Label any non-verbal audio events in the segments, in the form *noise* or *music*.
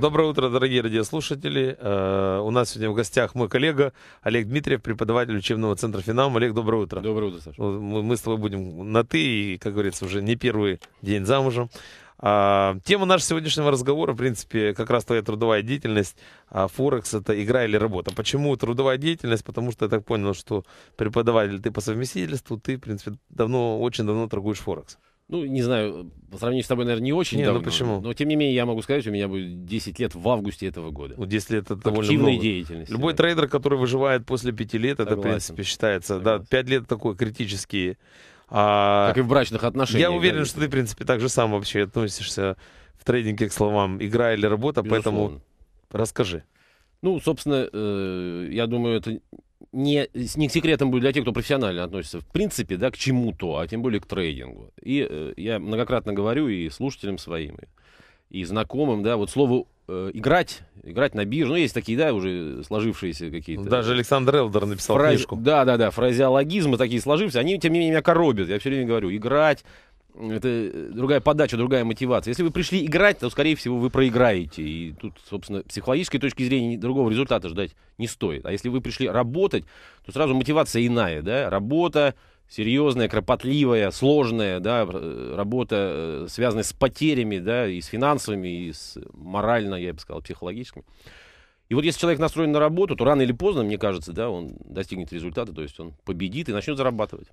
Доброе утро, дорогие радиослушатели. Э, у нас сегодня в гостях мой коллега Олег Дмитриев, преподаватель учебного центра «Финам». Олег, доброе утро. Доброе утро, Саша. Мы с тобой будем на «ты», и, как говорится, уже не первый день замужем. А, тема нашего сегодняшнего разговора, в принципе, как раз твоя трудовая деятельность. А, Форекс — это игра или работа. Почему трудовая деятельность? Потому что я так понял, что преподаватель ты по совместительству, ты, в принципе, давно, очень давно торгуешь Форекс ну, не знаю, по сравнению с тобой, наверное, не очень не, ну давно. Ну почему? Но, тем не менее, я могу сказать, у меня будет 10 лет в августе этого года. Ну, 10 лет это довольно Активной много. деятельности. Любой да. трейдер, который выживает после 5 лет, Согласен. это, в принципе, считается. Согласен. Да, 5 лет такой критический. А... Как и в брачных отношениях. Я уверен, да, что ты, в принципе, так же сам вообще относишься в трейдинге к словам игра или работа, Безусловно. поэтому расскажи. Ну, собственно, э, я думаю, это не, не секретом будет для тех, кто профессионально относится, в принципе, да, к чему-то, а тем более к трейдингу. И э, я многократно говорю и слушателям своим, и, и знакомым, да, вот слово э, играть, играть на бирже, ну, есть такие, да, уже сложившиеся какие-то. Даже э, Александр Элдер написал фраз... книжку. Да, да, да, фразеологизмы такие сложившиеся, они, тем не менее, меня коробят, я все время говорю, играть, это э, другая подача, другая мотивация. Если вы пришли играть, то, скорее всего, вы проиграете. И тут, собственно, психологической точки зрения другого результата ждать не стоит. А если вы пришли работать, то сразу мотивация иная, да? Работа серьезная, кропотливая, сложная, да, э, работа, э, связанная с потерями, да, и с финансовыми, и с морально, я бы сказал, психологическими. И вот если человек настроен на работу, то рано или поздно, мне кажется, да, он достигнет результата, то есть он победит и начнет зарабатывать.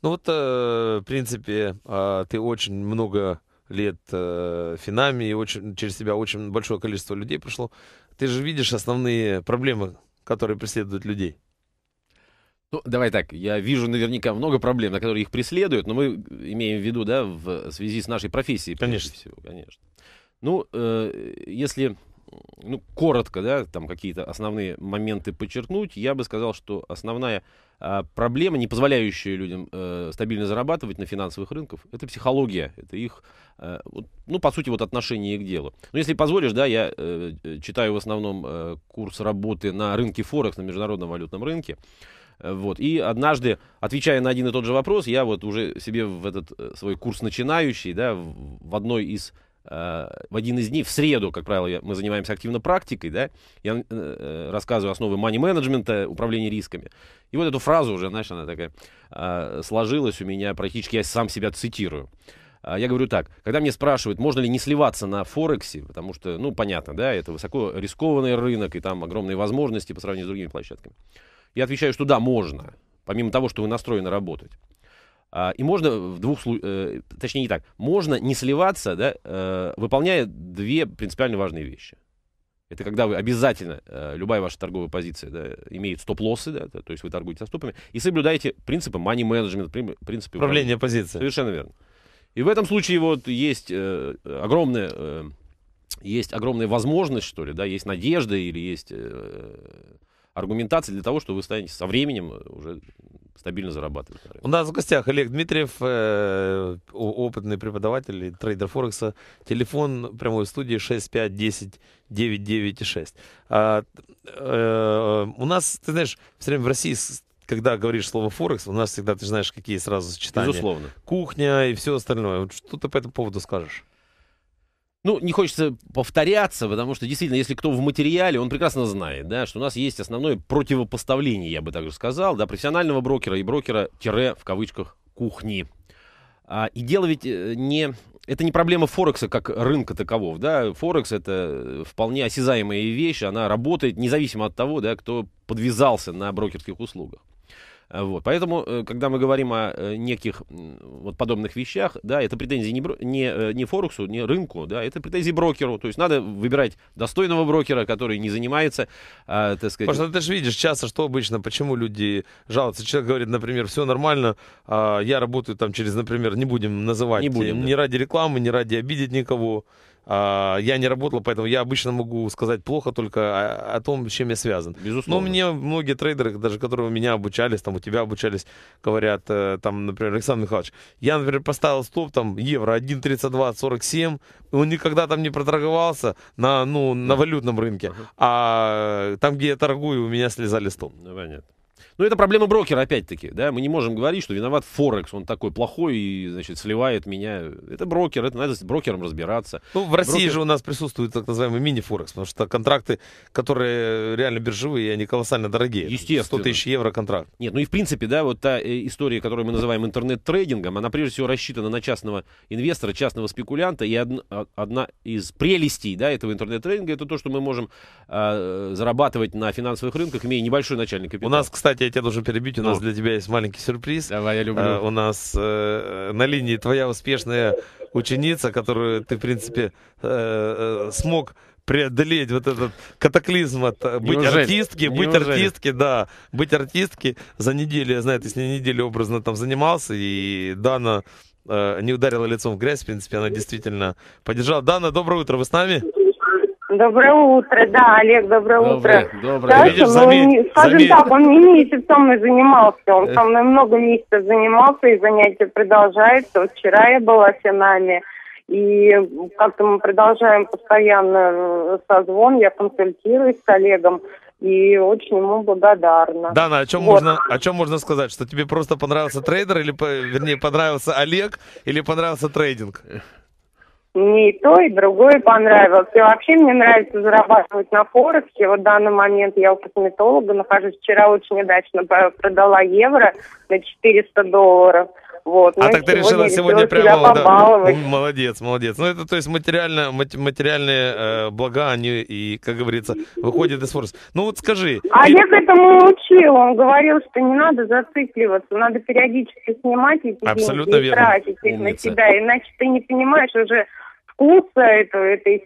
Ну вот, э, в принципе, а, ты очень много лет э, финами, и очень, через тебя очень большое количество людей прошло. Ты же видишь основные проблемы, которые преследуют людей. Ну, давай так, я вижу наверняка много проблем, на которые их преследуют, но мы имеем в виду, да, в связи с нашей профессией. Конечно. Всего, конечно. Ну, э, если ну, коротко, да, там какие-то основные моменты подчеркнуть, я бы сказал, что основная а проблема, не позволяющая людям э, стабильно зарабатывать на финансовых рынках, это психология, это их, э, вот, ну, по сути, вот отношение к делу. Но если позволишь, да, я э, э читаю в основном э, курс работы на рынке Форекс, на международном валютном рынке, э, вот. И однажды, отвечая на один и тот же вопрос, я вот уже себе в этот э, свой курс начинающий, да, в одной из Э, в один из дней, в среду, как правило, мы занимаемся активно практикой, да, я э, э, рассказываю основы мани-менеджмента, управления рисками. И вот эту фразу уже, знаешь, она такая сложилась у меня практически, я сам себя цитирую. А я говорю так, когда мне спрашивают, можно ли не сливаться на Форексе, потому что, ну, понятно, да, это высоко рискованный рынок, и там огромные возможности по сравнению с другими площадками. Я отвечаю, что да, можно, помимо того, что вы настроены работать. А, и можно в двух случаях, э, точнее не так, можно не сливаться, да, э, выполняя две принципиально важные вещи. Это когда вы обязательно, э, любая ваша торговая позиция да, имеет стоп-лоссы, да, то есть вы торгуете со стопами, и соблюдаете принципы money management, принципы... Управления позицией. Совершенно верно. И в этом случае вот есть огромная... есть огромная возможность, что ли, да, есть надежда или есть Аргументации для того, что вы станете со временем э, уже стабильно зарабатывать. У нас в гостях Олег Дмитриев, э, опытный преподаватель, трейдер Форекса. Телефон прямой студии 6510996. А, э, у нас, ты знаешь, все время в России когда говоришь слово Форекс, у нас всегда, ты знаешь, какие сразу сочетания. Безусловно. Кухня и все остальное. что ты по этому поводу скажешь? ну, не хочется повторяться, потому что действительно, если кто в материале, он прекрасно знает, да, что у нас есть основное противопоставление, я бы также сказал, да, профессионального брокера и брокера тире в кавычках кухни. А, и дело ведь э, не... Это не проблема Форекса как рынка такового, да. Форекс — это вполне осязаемая вещь, она работает независимо от того, да, кто подвязался на брокерских услугах. Э, вот. Поэтому, э, когда мы говорим о э, неких вот подобных вещах, да, это претензии не, не, не Форексу, не рынку, да, это претензии брокеру. То есть надо выбирать достойного брокера, который не занимается, а, так сказать... Потому что ты же видишь часто, что обычно, почему люди жалуются. Человек говорит, например, все нормально, а я работаю там через, например, не будем называть, не будем, не да. ради рекламы, не ради обидеть никого, а, я не работал, поэтому я обычно могу сказать плохо только о, о том, с чем я связан. Безусловно. Но мне многие трейдеры, даже которые у меня обучались, там у тебя обучались, говорят, э, там, например, Александр Михайлович, я, например, поставил стоп, там, евро 1.3247, он никогда там не проторговался на, ну, на да. валютном рынке, ага. а там, где я торгую, у меня слезали стоп. Да, понятно. Но ну, это проблема брокера, опять-таки. Да? Мы не можем говорить, что виноват Форекс, он такой плохой и, значит, сливает меня. Это брокер, это надо с брокером разбираться. Ну, в России брокер... же у нас присутствует так называемый мини-Форекс, потому что контракты, которые реально биржевые, они колоссально дорогие. Естественно. 100 тысяч евро контракт. Нет, ну и в принципе, да, вот та э, история, которую мы называем интернет-трейдингом, она прежде всего рассчитана на частного инвестора, частного спекулянта. И одна, одна из прелестей да, этого интернет-трейдинга это то, что мы можем э, зарабатывать на финансовых рынках, имея небольшой начальный капитал. У нас, кстати, кстати, я тебя должен перебить. У ну. нас для тебя есть маленький сюрприз. Давай, я люблю. А, у нас э, на линии твоя успешная ученица, которую ты, в принципе, э, э смог преодолеть вот этот катаклизм от э, быть неужели, артистки, неужели? быть артистки, да, быть артистки. За неделю, я знаю, ты с ней неделю образно там занимался, и Дана э, не ударила лицом в грязь, в принципе, она действительно поддержала. Дана, доброе утро, вы с нами? Доброе утро, да, Олег, доброе, доброе утро. Доброе, да, Видишь, заметь, скажем заметь. так, он не месяц со занимался, он э. со мной много месяцев занимался, и занятие продолжается. вчера я была с нами, и как-то мы продолжаем постоянно э, созвон, я консультируюсь с Олегом, и очень ему благодарна. Дана, о чем, вот. можно, о чем можно сказать? Что тебе просто понравился трейдер, или, вернее, понравился Олег, или понравился трейдинг? Мне и то, и другое понравилось. И вообще мне нравится зарабатывать на Форексе. Вот в данный момент я у косметолога нахожусь. Вчера очень удачно продала евро на 400 долларов. Вот. А ну, так ты решила сегодня прямо... Да. *laughs* Молодец, молодец. Ну, это, то есть, материально, материальные э, блага, они, и, как говорится, выходят из форс. Ну, вот скажи... А и... я к этому учил. Он говорил, что не надо зацикливаться, надо периодически снимать эти деньги и тратить их Умница. на себя, иначе ты не понимаешь уже, вкуса этого, этой,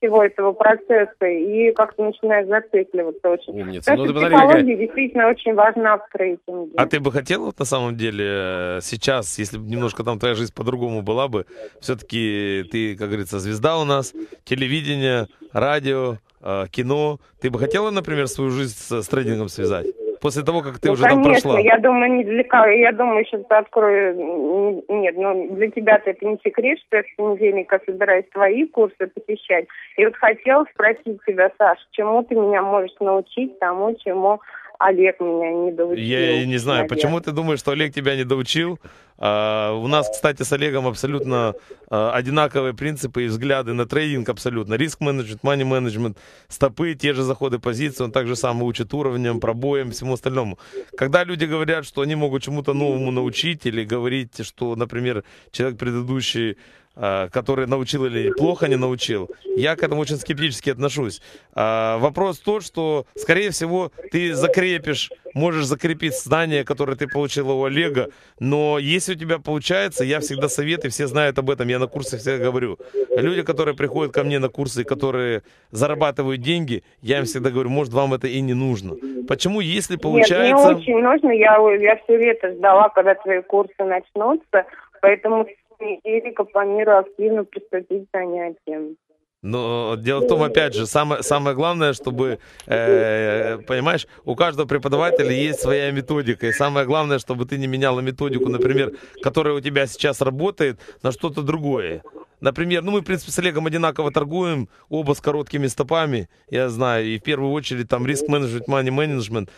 всего этого процесса и как-то начинаешь зацикливаться очень. Умница. Так ну, ты психология какая... действительно очень важна в трейдинге. А ты бы хотела на самом деле э, сейчас, если бы немножко там твоя жизнь по-другому была бы, все-таки ты, как говорится, звезда у нас, телевидение, радио, э, кино. Ты бы хотела, например, свою жизнь с, с трейдингом связать? после того, как ты ну, уже конечно, там прошла? я думаю, не для Я думаю, сейчас открою. Нет, ну, для тебя-то это не секрет, что я с понедельника собираюсь твои курсы посещать. И вот хотела спросить тебя, Саш, чему ты меня можешь научить тому, чему Олег меня не доучил. Я не знаю, наверное. почему ты думаешь, что Олег тебя не доучил? А, у нас, кстати, с Олегом абсолютно а, одинаковые принципы и взгляды на трейдинг абсолютно. Риск-менеджмент, мани-менеджмент, стопы, те же заходы позиции. Он также сам учит уровнем, пробоем, всему остальному. Когда люди говорят, что они могут чему-то новому научить или говорить, что, например, человек предыдущий Э, который научил или плохо не научил, я к этому очень скептически отношусь. Э, вопрос тот, что, скорее всего, ты закрепишь, можешь закрепить знания, которые ты получил у Олега, но если у тебя получается, я всегда советую, все знают об этом, я на курсах всегда говорю. Люди, которые приходят ко мне на курсы, которые зарабатывают деньги, я им всегда говорю, может, вам это и не нужно. Почему, если получается... Нет, не очень нужно, я, я все лето ждала, когда твои курсы начнутся, поэтому недели планирую активно приступить к занятиям. Но э, дело в том, опять же, самое, самое главное, чтобы, э, понимаешь, у каждого преподавателя есть своя методика. И самое главное, чтобы ты не меняла методику, например, которая у тебя сейчас работает, на что-то другое. Например, ну мы, в принципе, с Олегом одинаково торгуем, оба с короткими стопами, я знаю, и в первую очередь там риск-менеджмент, money-менеджмент.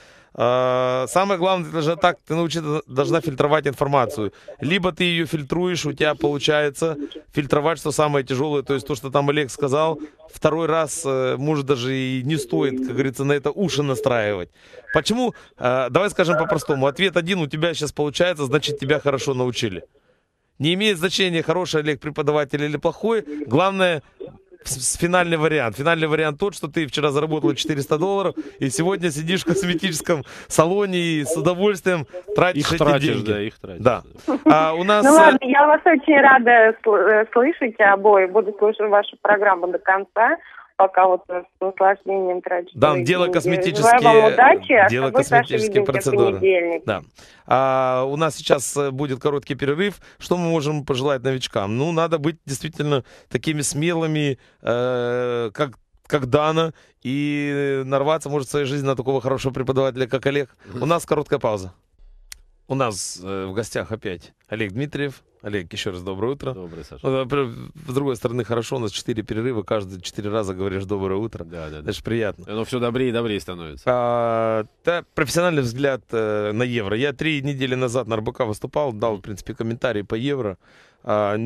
А, самое главное, даже так, ты научиться, должна фильтровать информацию. Либо ты ее фильтруешь, у тебя получается фильтровать, что самое тяжелое, то есть то, что там Олег сказал, второй раз, э, может, даже и не стоит, как говорится, на это уши настраивать. Почему? А, давай скажем по-простому. Ответ один у тебя сейчас получается, значит, тебя хорошо научили. Не имеет значения, хороший Олег преподаватель или плохой. Главное, финальный вариант. Финальный вариант тот, что ты вчера заработал 400 долларов, и сегодня сидишь в косметическом салоне и с удовольствием тратишь их эти тратишь, деньги. Да, их тратишь. Да. А, у нас... Ну э, ладно, я вас очень рада э, слышать обои. Буду слушать вашу программу до конца пока вот с наслаждением тратить. Да, дело косметические. Желаю вам удачи. А дело косметические процедуры. Да. А, у нас сейчас э, будет короткий перерыв. Что мы можем пожелать новичкам? Ну, надо быть действительно такими смелыми, э, как как Дана, и нарваться, может, в своей жизни на такого хорошего преподавателя, как Олег. У нас короткая пауза. У нас э, в гостях опять Олег Дмитриев, Олег, еще раз доброе утро. Доброе, Саша. Ну, с другой стороны, хорошо, у нас четыре перерыва, каждые четыре раза говоришь доброе утро. Да, да, да. Это же приятно. Но ну, все добрее и добрее становится. А, профессиональный взгляд э, на евро. Я три недели назад на РБК выступал, дал, в принципе, комментарии по евро. А,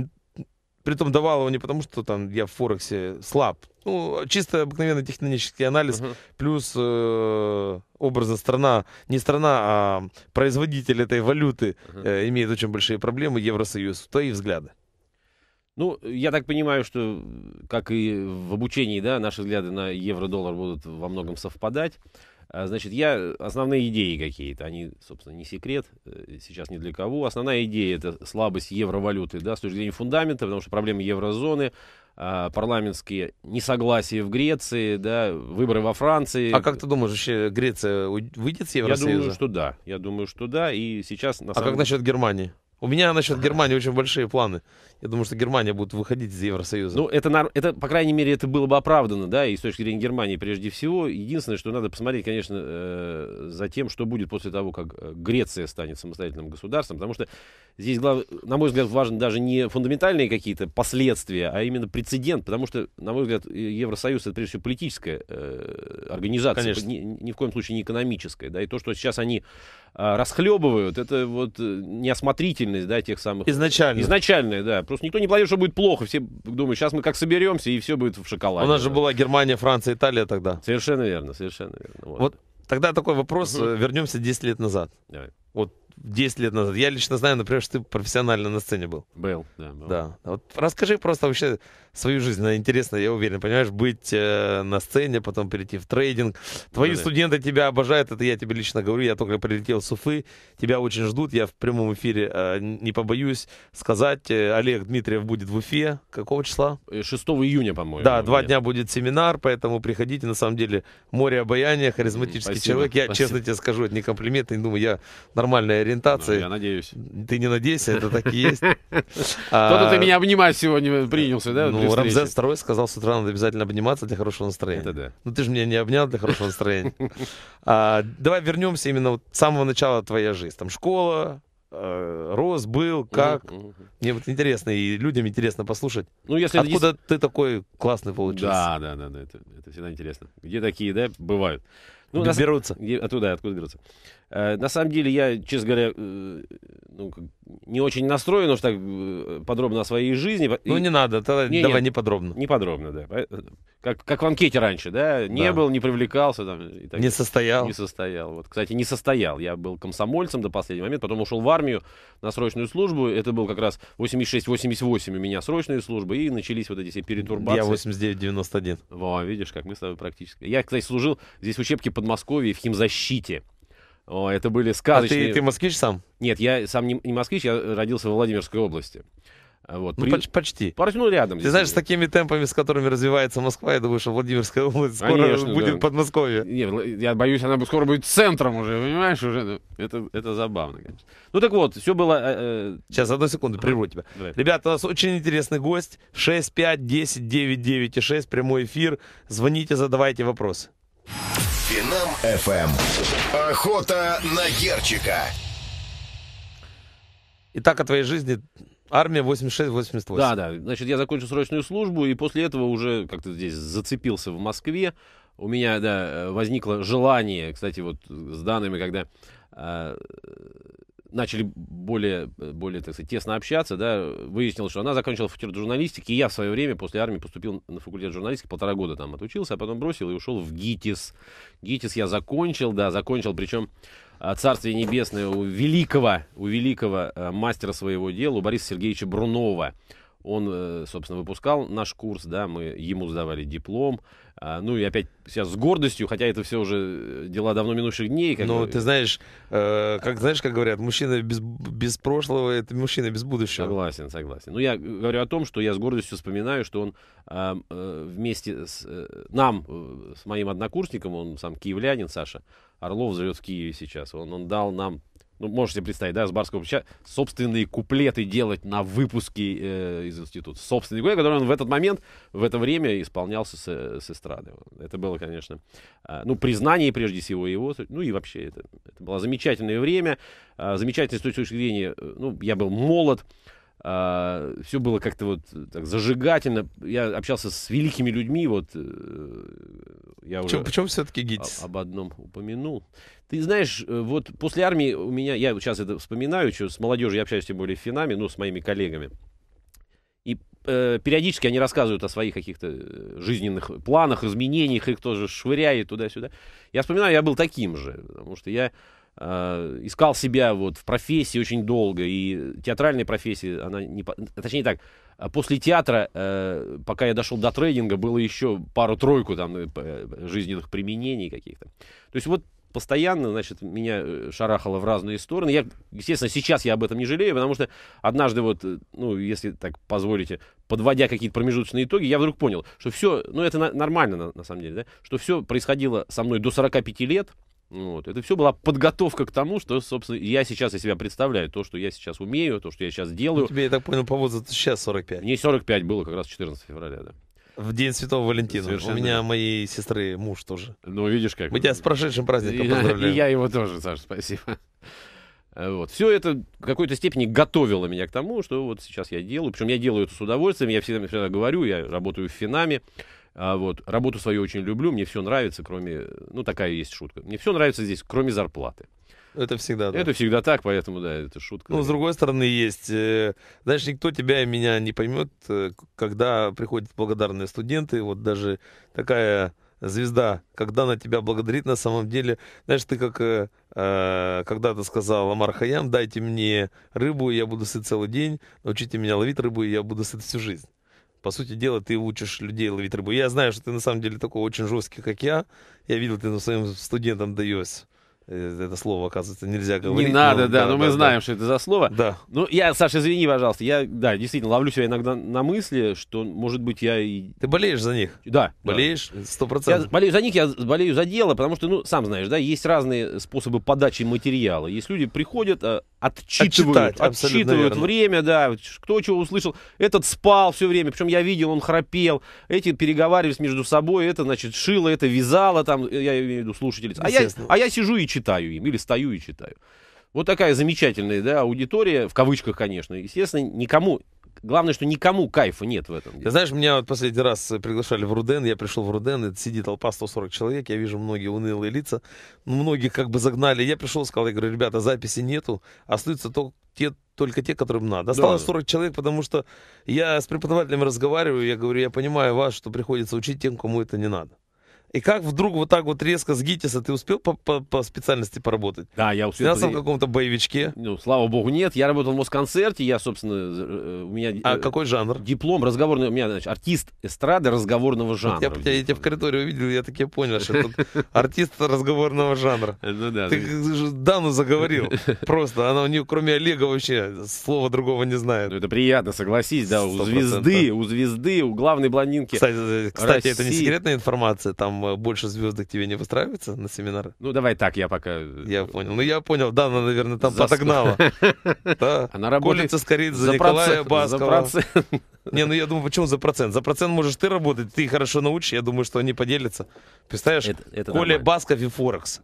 Притом давал его не потому, что там я в Форексе слаб. Ну, чисто обыкновенный технический анализ, uh-huh. плюс э, образно страна, не страна, а производитель этой валюты uh-huh. э, имеет очень большие проблемы, Евросоюз. Твои взгляды? Ну, я так понимаю, что, как и в обучении, да, наши взгляды на евро-доллар будут во многом совпадать. А, значит, я основные идеи какие-то, они, собственно, не секрет, э, сейчас ни для кого. Основная идея это слабость евровалюты, да, с точки зрения фундамента, потому что проблемы еврозоны, а, парламентские несогласия в Греции, да, выборы во Франции. А как ты думаешь, вообще Греция выйдет с Евросоюза? Я думаю, что да. Я думаю, что да. И сейчас на самом... А как насчет Германии? У меня насчет *laughs* Германии очень большие планы. Я думаю, что Германия будет выходить из Евросоюза. Ну, это, это, по крайней мере, это было бы оправдано, да, и с точки зрения Германии прежде всего. Единственное, что надо посмотреть, конечно, э, за тем, что будет после того, как э, Греция станет самостоятельным государством, потому что здесь, глав, на мой взгляд, важны даже не фундаментальные какие-то последствия, а именно прецедент, потому что, на мой взгляд, э, Евросоюз это прежде всего политическая э, организация, конечно. Ни, ни в коем случае не экономическая, да, и то, что сейчас они э, а, расхлебывают, это вот э, неосмотрительность, да, тех самых... Изначально. Изначальная, да, Просто никто не планирует, что будет плохо. Все думают, сейчас мы как соберемся, и все будет в шоколаде. У нас же была Германия, Франция, Италия тогда. Совершенно верно, совершенно верно. Вот, вот тогда такой вопрос. Угу. Вернемся 10 лет назад. Давай. Вот 10 лет назад. Я лично знаю, например, что ты профессионально на сцене был. Был, да. Был. Да. Вот расскажи просто вообще свою жизнь. Она интересна, я уверен. Понимаешь, быть э, на сцене, потом перейти в трейдинг. Твои ну да. студенты тебя обожают, это я тебе лично говорю. Я только прилетел с Уфы. Тебя очень ждут. Я в прямом эфире э, не побоюсь сказать. Э, Олег Дмитриев будет в Уфе. Какого числа? 6 э, июня, по-моему. Да, два дня будет семинар, поэтому приходите. На самом деле, море обаяния, харизматический Спасибо. человек. Я, Спасибо. честно тебе скажу, это не комплимент. Я не думаю, я нормальная ориентации. Ну, я надеюсь. Ты не надеешься, это так и есть. *laughs* Кто-то ты а, меня обнимать сегодня принялся, да? Ну, Рамзес второй сказал, с утра надо обязательно обниматься для хорошего настроения. Это да. Ну, ты же меня не обнял для хорошего настроения. *laughs* А, давай вернемся именно с самого начала твоей жизни. Там школа, э, рос, был, как. Мне вот интересно, и людям интересно послушать. Ну, если Откуда ты такой классный получился? Да, да, да, это, всегда интересно. Где такие, да, бывают? Ну, Берутся. Нас... оттуда, откуда берутся. Э, на самом деле, я, честно говоря, э, ну, не очень настроен уж так э, подробно о своей жизни. Ну, не надо, тогда не, давай нет, не подробно. Не подробно, да. Как, как в анкете раньше, да? Не да. был, не привлекался. Там, и так, не состоял. Не состоял. Вот, кстати, не состоял. Я был комсомольцем до последнего момента, потом ушел в армию на срочную службу. Это был как раз 86-88 у меня срочные службы, и начались вот эти все перетурбации. Я 89-91. Во, видишь, как мы с тобой практически. Я, кстати, служил здесь в учебке Подмосковья в химзащите. О, это были сказочные... А ты, ты москвич сам? Нет, я сам не, не москвич, я родился во Владимирской области. А, вот, ну, при... поч- почти. Почти, ну, рядом. Ты знаешь, с такими темпами, с которыми развивается Москва, я думаю, что Владимирская область скоро Конечно, будет да. Подмосковье. Не, я боюсь, она скоро будет центром уже, понимаешь? уже Это, это забавно, конечно. Ну так вот, все было... Э, э... Сейчас, одну секунду, прерву тебя. Давай. Ребята, у нас очень интересный гость. 6 5 10 9 9 и 6, прямой эфир. Звоните, задавайте вопросы. Винам FM. Эм. Охота на Герчика. Итак, о твоей жизни Армия 86-88. Да, да. Значит, я закончил срочную службу, и после этого уже как-то здесь зацепился в Москве. У меня, да, возникло желание, кстати, вот с данными, когда э, начали более, э, более так сказать, тесно общаться, да, выяснилось, что она закончила факультет журналистики, и я в свое время после армии поступил на факультет журналистики, полтора года там отучился, а потом бросил и ушел в ГИТИС. ГИТИС я закончил, да, закончил, причем а, Царствие Небесное у великого, у великого э, мастера своего дела, у Бориса Сергеевича Брунова он, э, собственно, выпускал наш курс, да, мы ему сдавали диплом. А, ну и опять сейчас с гордостью, хотя это все уже э, дела давно минувших дней. Как... Но ну, ты знаешь, э, как знаешь, как говорят, мужчина без, без прошлого — это мужчина без будущего. Согласен, согласен. Ну я говорю о том, что я с гордостью вспоминаю, что он э, э, вместе с э, нам, э, с моим однокурсником, он сам киевлянин, Саша Орлов живет в Киеве сейчас, он, он дал нам ну, можете представить, да, с барского плеча, собственные куплеты делать на выпуске э, из института. Собственный куплет, который он в этот момент, в это время исполнялся с, с эстрады. Это было, конечно, э, ну, признание прежде всего его, ну и вообще это, это было замечательное время, э, замечательное с точки зрения, э, ну, я был молод, а, все было как-то вот э, так зажигательно. Я общался с великими людьми, вот э, я почему, уже почему все-таки ГИТИС? Об, об одном упомянул. Ты знаешь, э, вот после армии у меня, я сейчас это вспоминаю, что с молодежью я общаюсь тем более в Финаме, ну, с моими коллегами. И э, периодически они рассказывают о своих каких-то жизненных планах, изменениях, их тоже швыряет туда-сюда. Я вспоминаю, я был таким же, потому что я Э, искал себя вот в профессии очень долго, и театральной профессии, она не... Точнее так, э, после театра, э, пока я дошел до трейдинга, было еще пару-тройку там жизненных применений каких-то. То есть вот постоянно, значит, меня шарахало в разные стороны. Я, естественно, сейчас я об этом не жалею, потому что однажды вот, ну, если так позволите, подводя какие-то промежуточные итоги, я вдруг понял, что все, ну, это на- нормально на, на самом деле, да, что все происходило со мной до 45 лет, вот. Это все была подготовка к тому, что, собственно, я сейчас из себя представляю. То, что я сейчас умею, то, что я сейчас делаю. Ну, тебе, я так понял, по возрасту сейчас 45. Мне 45 было как раз 14 февраля, да. В День Святого Валентина. Совершенно У меня моей сестры муж тоже. Ну, видишь как. Мы тебя с прошедшим праздником поздравляем. И я его тоже, Саша, спасибо. Э, вот. Все это в какой-то степени готовило меня к тому, что вот сейчас я делаю. Причем я делаю это с удовольствием. Я всегда, всегда говорю, я работаю в Финаме. А, вот. Работу свою очень люблю, мне все нравится, кроме... Ну, такая есть шутка. Мне все нравится здесь, кроме зарплаты. Это всегда так. Да. Это всегда так, поэтому, да, это шутка. Ну, с другой стороны, есть... Э, знаешь, никто тебя и меня не поймет, э, когда приходят благодарные студенты. Вот даже такая звезда, когда она тебя благодарит, на самом деле, знаешь, ты как э, э когда-то сказал Амар Хаям, дайте мне рыбу, и я буду сыт целый день, научите меня ловить рыбу, и я буду сыт всю жизнь. По сути дела, ты учишь людей ловить рыбу. Я знаю, что ты на самом деле такой очень жесткий, как я. Я видел, ты ну, своим студентам даешь. Э, это слово, оказывается, нельзя говорить. Не надо, но, да, да, но да, мы да, знаем, да. что это за слово. Да. Ну, я, Саша, извини, пожалуйста, я, да, действительно, ловлю себя иногда на мысли, что, может быть, я и... Ты болеешь за них? Да. Болеешь? Сто процентов. Я болею за них, я болею за дело, потому что, ну, сам знаешь, да, есть разные способы подачи материала. Есть люди приходят, э, отчитывают, Отчитать, отчитывают время, да, кто чего услышал. Этот спал все время, причем я видел, он храпел. Эти переговаривались между собой, это, значит, шило, это вязало, там, э, я имею в виду слушатели А я, а я сижу и читаю им или стою и читаю. Вот такая замечательная да, аудитория, в кавычках, конечно. Естественно, никому Главное, что никому кайфа нет в этом. Деле. Ты знаешь, меня вот последний раз приглашали в Руден, я пришел в Руден, это сидит толпа 140 человек, я вижу многие унылые лица, ну, многих как бы загнали. Я пришел, сказал, я говорю, ребята, записи нету, остаются только те, только те, которым надо. Осталось да. 40 человек, потому что я с преподавателями разговариваю, я говорю, я понимаю вас, что приходится учить тем, кому это не надо. И как вдруг вот так вот резко с ГИТИСа ты успел по, по, по специальности поработать? Да, я успел. Снялся в каком-то боевичке? Ну, слава богу, нет. Я работал в Москонцерте, я, собственно, э, у меня... А э, какой жанр? Диплом разговорный, у меня, значит, артист эстрады разговорного жанра. Вот я, я, я тебя в коридоре увидел, я так и понял, что тут *laughs* артист разговорного жанра. Ну да. Ты Дану заговорил. *laughs* Просто она у нее, кроме Олега, вообще слова другого не знает. Ну это приятно, согласись, да, у звезды, у звезды, у главной блондинки Кстати, это не секретная информация, там Э, больше звездок тебе не выстраивается на семинары? Ну, давай так, я пока... Я понял. Ну, я понял, да, она, наверное, там за... подогнала. Она работает... Колется скорее за, Николая Баскова. За процент. Не, ну я думаю, почему за процент? За процент можешь ты работать, ты хорошо научишь, я думаю, что они поделятся. Представляешь, Коля Басков и Форекс.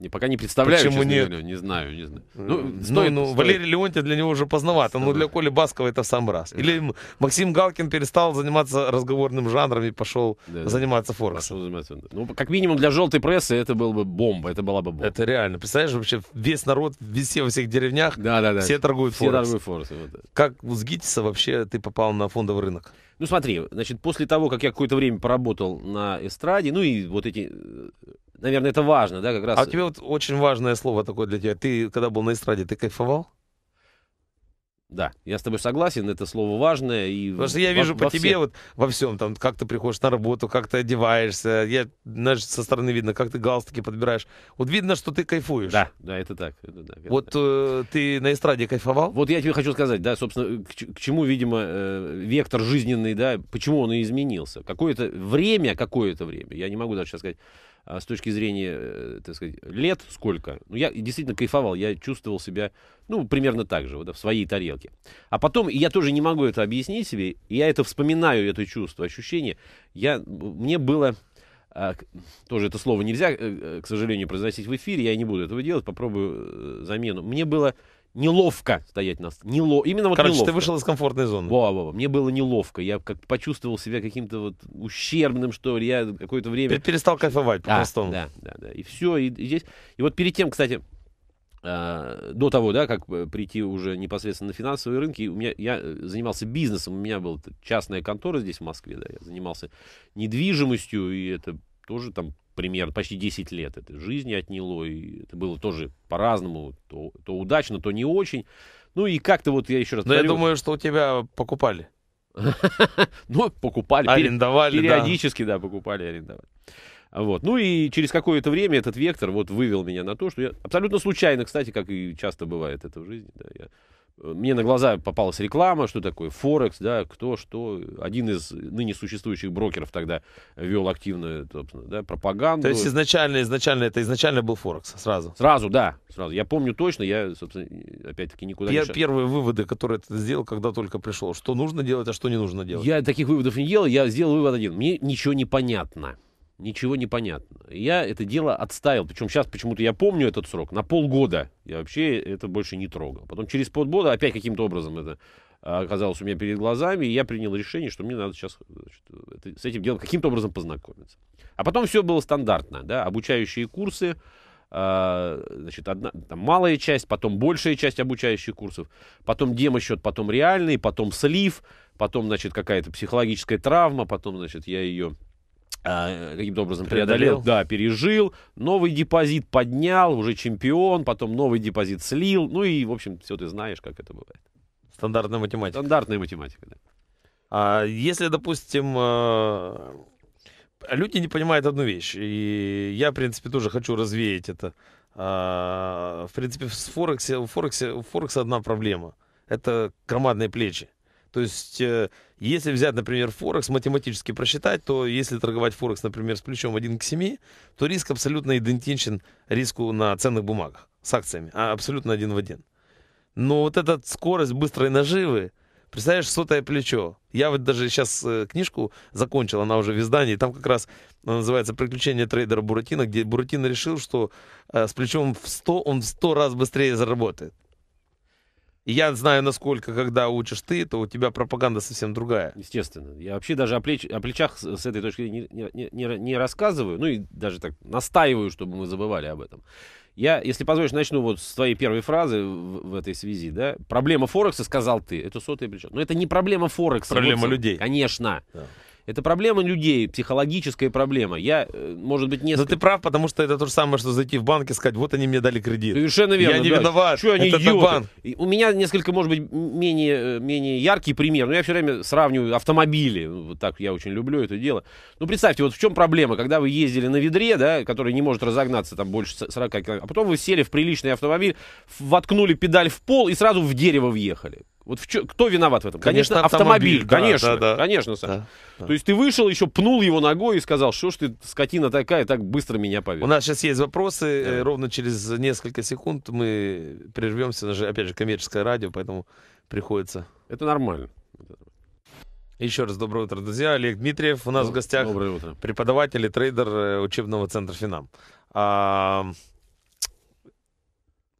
Не, пока не представляю, почему нет? Не, не знаю, не знаю. Ну, ну, стоит, ну стоит. Валерий Леонтьев для него уже поздновато, но для Коли Баскова это в сам раз. Или Максим Галкин перестал заниматься разговорным жанром и пошел да, заниматься Форексом. Пошел заниматься. Ну, как минимум для желтой прессы это был бы бомба, это была бы бомба. Это реально. Представляешь, вообще весь народ, везде во всех деревнях, да, да, да. все торгуют все Форекс. торгуют Форекс. Вот. Как с ГИТИСа вообще ты попал на фондовый рынок? Ну смотри, значит, после того, как я какое-то время поработал на эстраде, ну и вот эти наверное, это важно, да, как раз. А у тебя вот очень важное слово такое для тебя. Ты, когда был на эстраде, ты кайфовал? Да, я с тобой согласен, это слово важное. И Потому что я вижу во, по всех... тебе вот во всем, там, как ты приходишь на работу, как ты одеваешься, я, знаешь, со стороны видно, как ты галстуки подбираешь. Вот видно, что ты кайфуешь. Да, да, это так. Это так это вот Э, ты на эстраде кайфовал? Вот я тебе хочу сказать, да, собственно, к, к чему, видимо, э, вектор жизненный, да, почему он и изменился. Какое-то время, какое-то время, я не могу даже сейчас сказать, а с точки зрения, э, так сказать, лет сколько. Ну, я действительно кайфовал, я чувствовал себя, ну, примерно так же, вот, в своей тарелке. А потом, я тоже не могу это объяснить себе, я это вспоминаю, это чувство, ощущение. Я, мне было, а, тоже это слово нельзя, э, э, к сожалению, произносить в эфире, я не буду этого делать, попробую замену. Мне было неловко стоять нас. Нело... Именно вот Короче, неловко. ты вышел из комфортной зоны. Во, во, во. Мне было неловко. Я как почувствовал себя каким-то вот ущербным, что ли. Я какое-то время... Ты перестал кайфовать по-простому. А, да, да, да. И все. И, и здесь... И вот перед тем, кстати, а, до того, да, как э, прийти уже непосредственно на финансовые рынки, у меня, я э, занимался бизнесом, у меня была частная контора здесь в Москве, да, я занимался недвижимостью, и это тоже там примерно почти 10 лет этой жизни отняло, и это было тоже по-разному, то, то удачно, то не очень. Ну и как-то вот я еще раз Но ну, говорю... я думаю, что у тебя покупали. *laughs* Ну, покупали. Арендовали, периодически, да, покупали, арендовали. Вот. Ну и через какое-то время этот вектор вот вывел меня на то, что я абсолютно случайно, кстати, как и часто бывает это в жизни, да, я э, мне на глаза попалась реклама, что такое Форекс, да, кто что. Один из ныне существующих брокеров тогда вел активную, собственно, да, пропаганду. То есть изначально, изначально это изначально был Форекс, сразу? Сразу, да, сразу. Я помню точно, я, собственно, опять-таки никуда Пер- не шаг. Первые выводы, которые ты сделал, когда только пришел, что нужно делать, а что не нужно делать? Я таких выводов не делал, я сделал вывод один. Мне ничего не понятно ничего не понятно. Я это дело отставил. Причем сейчас почему-то я помню этот срок. На полгода я вообще это больше не трогал. Потом через полгода опять каким-то образом это а, оказалось у меня перед глазами, и я принял решение, что мне надо сейчас значит, это, с этим делом каким-то образом познакомиться. А потом все было стандартно, да, обучающие курсы, э, значит, одна, там, малая часть, потом большая часть обучающих курсов, потом демо-счет, потом реальный, потом слив, потом, значит, какая-то психологическая травма, потом, значит, я ее а, каким-то образом преодолел. преодолел. Да, пережил, новый депозит поднял, уже чемпион, потом новый депозит слил. Ну и, в общем, все ты знаешь, как это бывает. Стандартная математика. Стандартная математика, да. А если, допустим, э, люди не понимают одну вещь, и я, в принципе, тоже хочу развеять это. А, в принципе, в Форексе, в Форексе, в Форексе одна проблема. Это громадные плечи. То есть, э, если взять, например, Форекс, математически просчитать, то если торговать Форекс, например, с плечом 1 к 7, то риск абсолютно идентичен риску на ценных бумагах с акциями, а абсолютно один в один. Но вот эта скорость быстрой наживы, Представляешь, сотое плечо. Я вот даже сейчас э, книжку закончил, она уже в издании. Там как раз э, называется «Приключения трейдера Буратино», где Буратино решил, что с плечом в 100 он в 100 раз быстрее заработает я знаю, насколько, когда учишь ты, то у тебя пропаганда совсем другая. Естественно. Я вообще даже о, плеч, о плечах с этой точки не, не, не, не рассказываю, ну и даже так настаиваю, чтобы мы забывали об этом. Я, если позволишь, начну вот с твоей первой фразы в, в этой связи, да. Проблема Форекса, сказал ты, это сотые плечо. Но это не проблема Форекса. Проблема вот, людей. Конечно. Да. Это проблема людей, психологическая проблема. Я, э, может быть, не. Несколько... Но ты прав, потому что это то же самое, что зайти в банк и сказать, вот они мне дали кредит. Совершенно верно. Я не да. виноват. Что они это идиоты? банк. У меня несколько, может быть, менее, э, менее яркий пример. Но ну, я все время сравниваю автомобили. Ну, вот так я очень люблю это дело. Ну, представьте, вот в чем проблема, когда вы ездили на ведре, да, который не может разогнаться там больше 40 километров, а потом вы сели в приличный автомобиль, воткнули педаль в пол и сразу в дерево въехали. Вот в чё, кто виноват в этом? Конечно, конечно автомобиль, да, конечно, да, да. конечно, Саша. Да, да. То есть ты вышел, еще пнул его ногой и сказал, что ж ты, скотина такая, так быстро меня повел. У нас сейчас есть вопросы, э, да. ровно через несколько секунд мы прервемся, опять же, коммерческое радио, поэтому приходится... Это нормально. Еще раз доброе утро, друзья. Олег Дмитриев у нас доброе в гостях. Доброе утро. Преподаватель и трейдер э, учебного центра «Финам». А,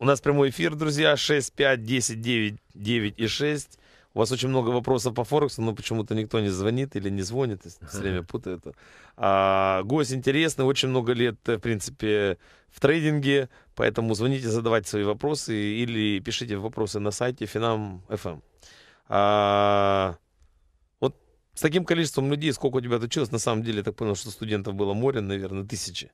у нас прямой эфир, друзья, 6, 5, 10, 9, 9 и 6. У вас очень много вопросов по Форексу, но почему-то никто не звонит или не звонит, все время путает. А, гость интересный, очень много лет, э, в принципе, в трейдинге, поэтому звоните, задавайте свои вопросы или пишите вопросы на сайте Finam.fm. Эм. А, вот с таким количеством людей, сколько у тебя отучилось, на самом деле, я так понял, что студентов было море, наверное, тысячи.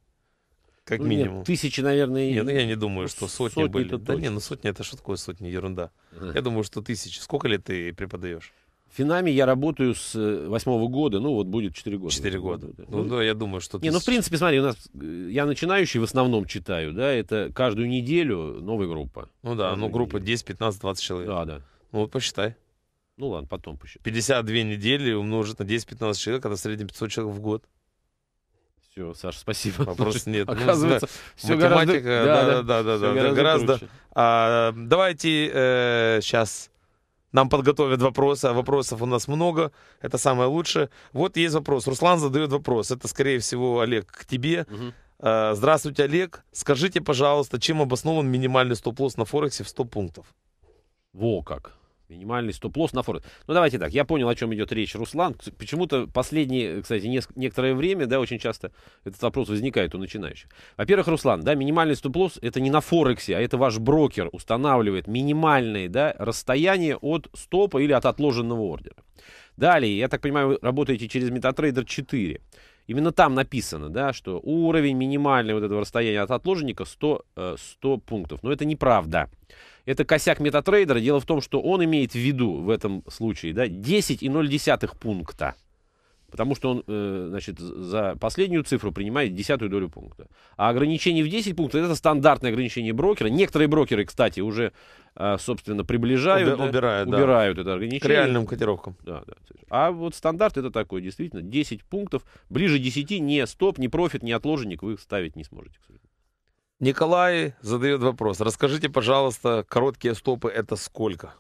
Как ну, минимум. Нет, тысячи, наверное... Не, ну я не думаю, что сотни, сотни были. Да не, ну сотни это что такое сотни? Ерунда. Я думаю, что тысячи. Сколько лет ты преподаешь? Финами я работаю с э, восьмого года, ну вот будет четыре года. Четыре года. года Ну, ну, да, я думаю, что... Не, ну в принципе, смотри, у нас э, я начинающий в основном читаю, да, это каждую неделю новая группа. Ну да, ну группа неделю. 10, 15, 20 человек. Да, да. Ну вот посчитай. Ну ладно, потом посчитай. 52 недели умножить на 10-15 человек, это в среднем 500 человек в год. Все, Саша, спасибо. *laughs* Вопрос нет. Ну, оказывается, все гораздо... Да, да, да, да, гораздо. А Давайте сейчас э, нам подготовят вопросы, а вопросов у нас много, это самое лучшее. Вот есть вопрос, Руслан задает вопрос, это, скорее всего, Олег, к тебе. Угу. Здравствуйте, Олег. Скажите, пожалуйста, чем обоснован минимальный стоп-лосс на Форексе в 100 пунктов? Во как. Минимальный стоп-лосс на Форекс. Ну, давайте так, я понял, о чем идет речь, Руслан. Почему-то последнее, кстати, некоторое время, да, очень часто этот вопрос возникает у начинающих. Во-первых, Руслан, да, минимальный стоп-лосс это не на Форексе, а это ваш брокер устанавливает минимальное, да, расстояние от стопа или от отложенного ордера. Далее, я так понимаю, вы работаете через MetaTrader 4. Именно там написано, да, что уровень минимальный вот этого расстояния от отложенника 100, 100 э, пунктов. Но это неправда. Это косяк метатрейдера. Дело в том, что он имеет в виду в этом случае да, 10,0 пункта. Потому что он э, значит, за последнюю цифру принимает десятую долю пункта. А ограничение в 10 пунктов это стандартное ограничение брокера. Некоторые брокеры, кстати, уже, э, собственно, приближают, Уби- да, убирают, да. это ограничение. К реальным котировкам. Да, да. А вот стандарт это такой, действительно, 10 пунктов. Ближе 10 ни стоп, ни профит, ни отложенник вы ставить не сможете, к сожалению. Николай задает вопрос. Расскажите, пожалуйста, короткие стопы это сколько?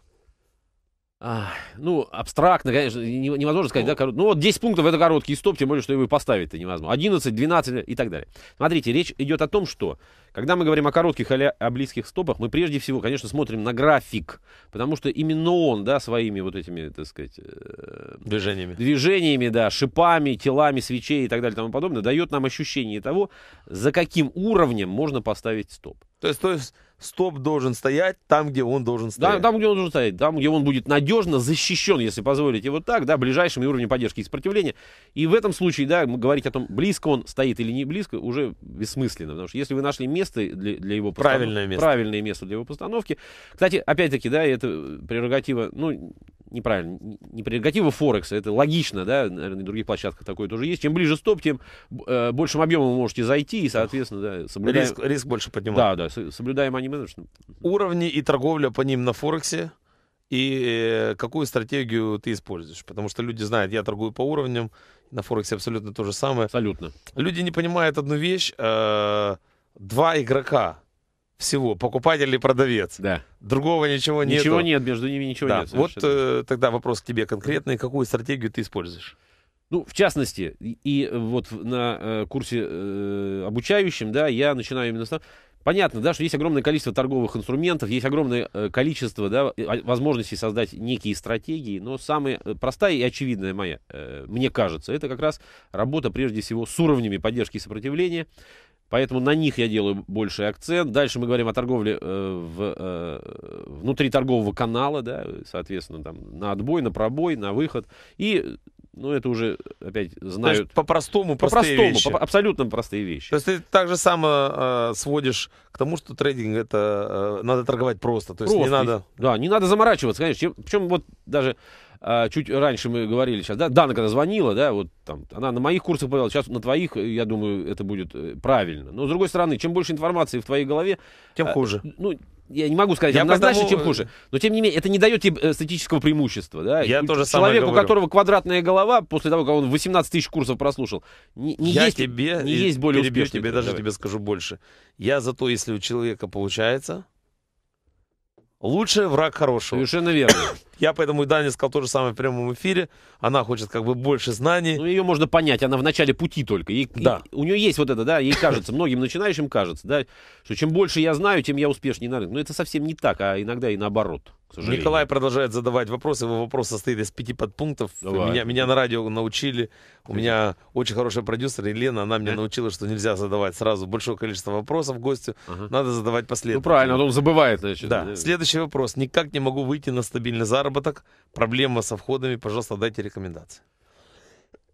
а, ну, абстрактно, конечно, невозможно сказать, ну, да, корот... ну вот 10 пунктов это короткий стоп, тем более, что его поставить-то невозможно. 11, 12 и так далее. Смотрите, речь идет о том, что когда мы говорим о коротких или о близких стопах, мы прежде всего, конечно, смотрим на график, потому что именно он, да, своими вот этими, так сказать... Э, движениями. Движениями, да, шипами, телами свечей и так далее и тому подобное, дает нам ощущение того, за каким уровнем можно поставить стоп. То есть, то есть стоп должен стоять там, где он должен стоять. Да, там, где он должен стоять, там, где он будет надежно защищен, если позволите вот так, да, ближайшими уровнями поддержки и сопротивления. И в этом случае, да, говорить о том, близко он стоит или не близко, уже бессмысленно, потому что если вы нашли место для, для его постановки... Правильное место. Правильное место для его постановки. Кстати, опять-таки, да, это прерогатива, ну, неправильно, не прерогатива Форекса, это логично, да, наверное, на других площадках такое тоже есть. Чем ближе стоп, тем э, большим объемом вы можете зайти, и, соответственно, да, соблюдаем... Риск, риск больше поднимается. Да, да, соблюдаем они менеджмент. Уровни и торговля по ним на Форексе, и э, какую стратегию ты используешь. Потому что люди знают, я торгую по уровням, на Форексе абсолютно то же самое. Абсолютно. Люди не понимают одну вещь. Э, два игрока всего, покупатель или продавец. Да. Другого ничего нет. Ничего нету. нет, между ними ничего да. нет. Совершенно. Вот э, тогда вопрос к тебе конкретный. Какую стратегию ты используешь? Ну, в частности, и, и вот на э, курсе э, обучающем, да, я начинаю именно с того, Понятно, да, что есть огромное количество торговых инструментов, есть огромное э, количество да, а, возможностей создать некие стратегии, но самая э, простая и очевидная моя, э, мне кажется, это как раз работа прежде всего с уровнями поддержки и сопротивления, Поэтому на них я делаю больший акцент. Дальше мы говорим о торговле э, в, э, внутри торгового канала, да, соответственно, там на отбой, на пробой, на выход. И ну, это уже опять знают. по-простому, простые по-простому, вещи. По- абсолютно простые вещи. То есть ты так же само э, сводишь к тому, что трейдинг это э, надо торговать просто. То есть просто. не надо. Да, не надо заморачиваться, конечно. Причем вот даже а, чуть раньше мы говорили сейчас, да, Дана когда звонила, да, вот там, она на моих курсах повела, сейчас на твоих, э, я думаю, это будет э, правильно. Но, с другой стороны, чем больше информации в твоей голове... Тем э, хуже. А, ну, я не могу сказать, я однозначно, потому... чем хуже. Но, тем не менее, это не дает тебе статического преимущества. Да? Я и тоже Человек, у которого квадратная голова, после того, как он 18 тысяч курсов прослушал, не, не я есть, тебе не есть более перебью успешный. тебе, даже Давай. тебе скажу больше. Я за то, если у человека получается, Лучше враг хорошего. Совершенно верно. *clears throat* Я поэтому и Дане сказал то же самое в прямом эфире. Она хочет как бы больше знаний. Ну, ее можно понять, она в начале пути только. Ей, да. Ей, у нее есть вот это, да, ей кажется, многим начинающим кажется, да, что чем больше я знаю, тем я успешнее на рынке. Но это совсем не так, а иногда и наоборот. Николай продолжает задавать вопросы. Его вопрос состоит из пяти подпунктов. Меня, меня на радио научили. У меня очень хорошая продюсер Елена. Она меня научила, что нельзя задавать сразу большое количество вопросов гостю. Ага. Надо задавать последовательно. Ну правильно, он забывает. Значит. Да. Следующий вопрос. Никак не могу выйти на стабильный заработок. Проблема со входами. Пожалуйста, дайте рекомендации.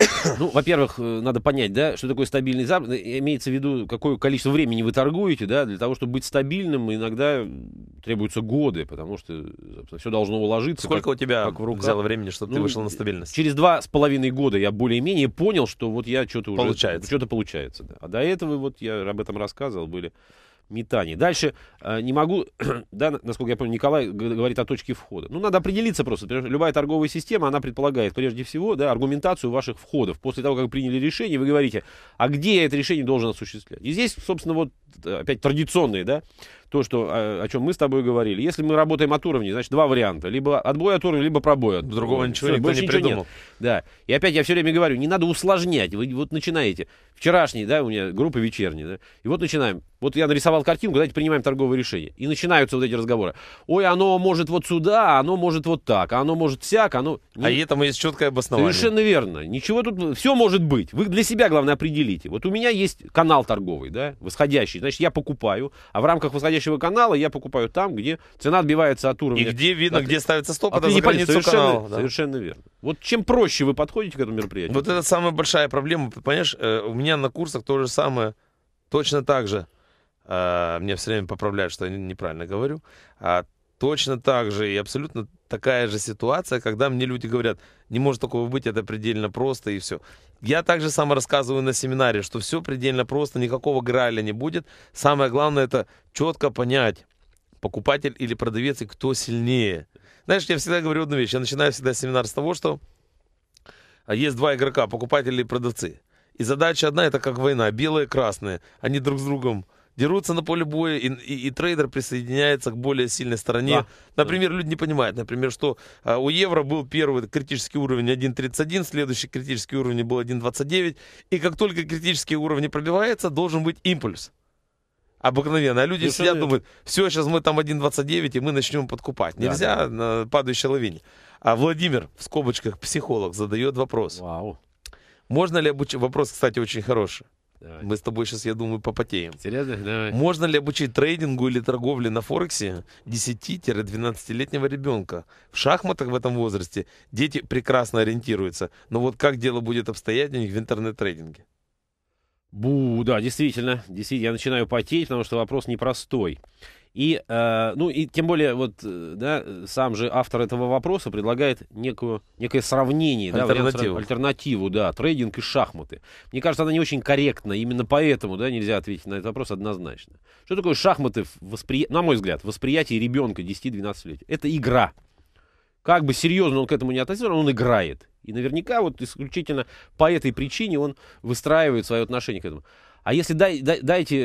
*coughs* Ну, во-первых, э, надо понять, да, что такое стабильный заработок. Э, имеется в виду, какое количество времени вы торгуете, да, для того, чтобы быть стабильным, иногда требуются годы, потому что все должно уложиться. Сколько как, у тебя как в руках. взяло времени, чтобы ну, ты вышел на стабильность? Через два с половиной года я более-менее понял, что вот я что-то уже... Получается. Что-то получается, да. А до этого вот я об этом рассказывал, были метании. Дальше э, не могу, *clears throat* да, насколько я помню, Николай говорит о точке входа. Ну, надо определиться просто. Любая торговая система, она предполагает прежде всего да, аргументацию ваших входов. После того, как приняли решение, вы говорите, а где я это решение должен осуществлять? И здесь, собственно, вот э, опять традиционные да, то, что, а, о, о чем мы с тобой говорили. Если мы работаем от уровня, значит, два варианта. Либо отбой от уровня, либо пробой от Другого ничего все, никто не придумал. Нет. Да. И опять я все время говорю, не надо усложнять. Вы вот начинаете. Вчерашний, да, у меня группа вечерняя, да. И вот начинаем. Вот я нарисовал картинку, давайте принимаем торговое решение. И начинаются вот эти разговоры. Ой, оно может вот сюда, а оно может вот так, а оно может всяк, оно... Не... А этому есть четкое обоснование. Совершенно верно. Ничего тут... Все может быть. Вы для себя, главное, определите. Вот у меня есть канал торговый, да, восходящий. Значит, я покупаю, а в рамках восходящего нисходящего канала я покупаю там, где цена отбивается от уровня. И где видно, от, где ставится стоп, а от, от за границу совершенно, Да. Совершенно верно. Вот чем проще вы подходите к этому мероприятию. Вот это самая большая проблема. Понимаешь, э, у меня на курсах то же самое, точно так же. А, меня все время поправляют, что я неправильно говорю. А точно так же и абсолютно такая же ситуация, когда мне люди говорят, не может такого быть, это предельно просто и все. Я также сам рассказываю на семинаре, что все предельно просто, никакого граля не будет. Самое главное это четко понять, покупатель или продавец, и кто сильнее. Знаешь, я всегда говорю одну вещь, я начинаю всегда семинар с того, что а, есть два игрока, покупатели и продавцы. И задача одна, это как война, белые и красные, они друг с другом дерутся на поле боя, и, и, и трейдер присоединяется к более сильной стороне. Да. Например, да. люди не понимают, например, что а, у евро был первый критический уровень 1.31, следующий критический уровень был 1.29, и как только критический уровень пробивается, должен быть импульс обыкновенно. А люди Если сидят, нет. думают, все, сейчас мы там 1.29, и мы начнем подкупать. Нельзя да, да. на падающей лавине. А Владимир, в скобочках, психолог, задает вопрос. Вау. Можно ли обучать... Вопрос, кстати, очень хороший. Давай. Мы с тобой сейчас, я думаю, попотеем. Серьезно? Давай. Можно ли обучить трейдингу или торговле на Форексе 10-12-летнего ребенка? В шахматах в этом возрасте дети прекрасно ориентируются. Но вот как дело будет обстоять у них в интернет-трейдинге? Бу, да, действительно, действительно, я начинаю потеть, потому что вопрос непростой. И, э, ну, и тем более, вот, э, да, сам же автор этого вопроса предлагает некую, некое сравнение, альтернативу. Да, альтернативу, да, трейдинг и шахматы. Мне кажется, она не очень корректна, именно поэтому, да, нельзя ответить на этот вопрос однозначно. Что такое шахматы, воспри... на мой взгляд, восприятие ребенка 10-12 лет? Это игра. Как бы серьезно он к этому не относился, он играет. И наверняка вот исключительно по этой причине он выстраивает свое отношение к этому. А если дай, дай, дайте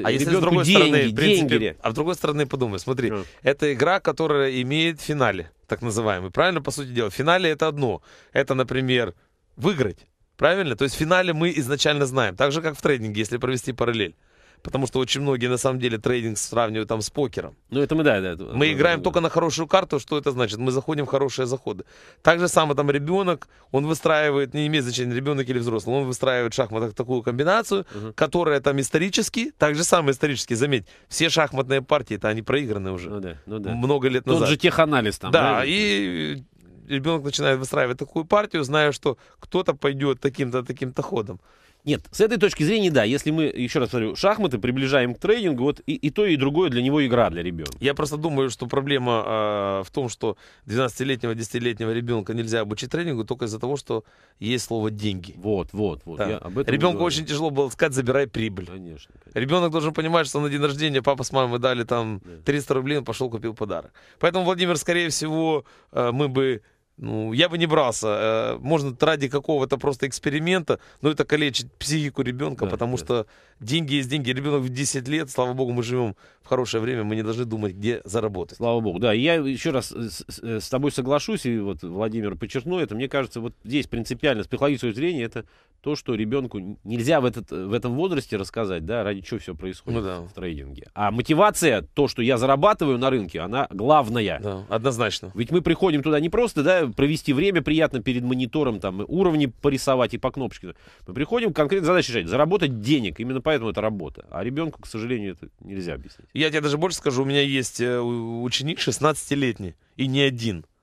э, а э, если с другой деньги, стороны, в принципе, деньги. А с другой стороны подумай, смотри, mm. это игра, которая имеет финале, так называемый. Правильно, по сути дела. Финале это одно. Это, например, выиграть. Правильно? То есть в финале мы изначально знаем. Так же, как в трейдинге, если провести параллель потому что очень многие на самом деле трейдинг сравнивают там с покером. Ну это мы, да, да. Мы это, играем да. только на хорошую карту, что это значит? Мы заходим в хорошие заходы. Так же самое там ребенок, он выстраивает, не имеет значения, ребенок или взрослый, он выстраивает в шахматах такую комбинацию, угу. которая там исторически, так же самое исторически, заметь, все шахматные партии, это они проиграны уже. Ну да, ну да. Много лет назад. Тот же теханализ там. Да, да? и ребенок начинает выстраивать такую партию, зная, что кто-то пойдет таким-то, таким-то ходом. Нет, с этой точки зрения, да, если мы, еще раз говорю, шахматы приближаем к тренингу, вот и, и то, и другое для него игра для ребенка. Я просто думаю, что проблема э, в том, что 12-летнего, 10-летнего ребенка нельзя обучить тренингу только из-за того, что есть слово «деньги». Вот, вот, вот. Да. Я об этом Ребенку очень тяжело было сказать «забирай прибыль». Конечно, конечно. Ребенок должен понимать, что на день рождения папа с мамой дали там 300 рублей, он пошел купил подарок. Поэтому, Владимир, скорее всего, э, мы бы ну, я бы не брался. Э, можно ради какого-то просто эксперимента, но это калечит психику ребенка, да, потому да. что деньги есть деньги. Ребенок в 10 лет, слава богу, мы живем в хорошее время, мы не должны думать, где заработать. Слава богу, да. я еще раз э, э, с, с тобой соглашусь, и вот Владимир подчеркну это. Мне кажется, вот здесь принципиально, с психологической зрения, это то, что ребенку нельзя в, этот, в этом возрасте рассказать, да, ради чего все происходит ну, да. в трейдинге. А мотивация, то, что я зарабатываю на рынке, она главная. Да, однозначно. Ведь мы приходим туда не просто, да, провести время приятно перед монитором, там, уровни порисовать и по кнопочке. Мы приходим конкретно задачи решать, заработать денег, именно поэтому это работа. А ребенку, к сожалению, это нельзя объяснить. Я тебе даже больше скажу, у меня есть э, ученик 16-летний, и не один –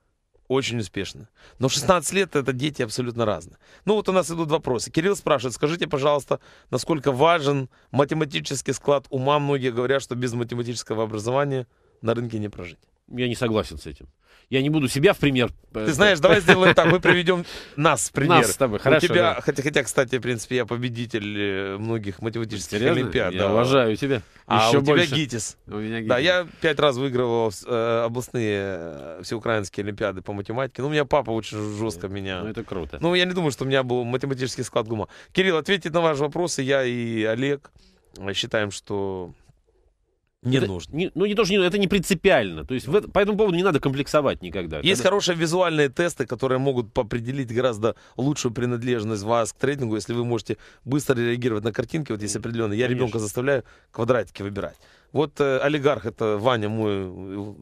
очень успешно. Но в 16 лет это дети абсолютно разные. Ну вот у нас идут вопросы. Кирилл спрашивает, скажите, пожалуйста, насколько важен математический склад ума? Многие говорят, что без математического образования на рынке не прожить. Я не согласен с этим. Я не буду себя в пример. Э, Ты знаешь, давай сделаем так, мы приведем нас в пример. Нас с тобой, хорошо. У тебя, да. хотя, хотя, кстати, в принципе, я победитель э, многих математических Серьезно? олимпиад. Я да. уважаю тебя. А Еще у больше. тебя ГИТИС. У меня ГИТИС. Да, я пять раз выигрывал э, областные э, всеукраинские олимпиады по математике. Ну, у меня папа очень жестко меня... Ну, это круто. Ну, я не думаю, что у меня был математический склад гума. Кирилл, ответить на ваши вопросы я и Олег считаем, что не это, нужно. Не, ну, не то, что не, это не принципиально. То есть в по этому поводу не надо комплексовать никогда. Есть Когда... хорошие визуальные тесты, которые могут определить гораздо лучшую принадлежность вас к трейдингу, если вы можете быстро реагировать на картинки. Вот есть определенные. Я Конечно. ребенка заставляю квадратики выбирать. Вот э, олигарх, это Ваня, мой э,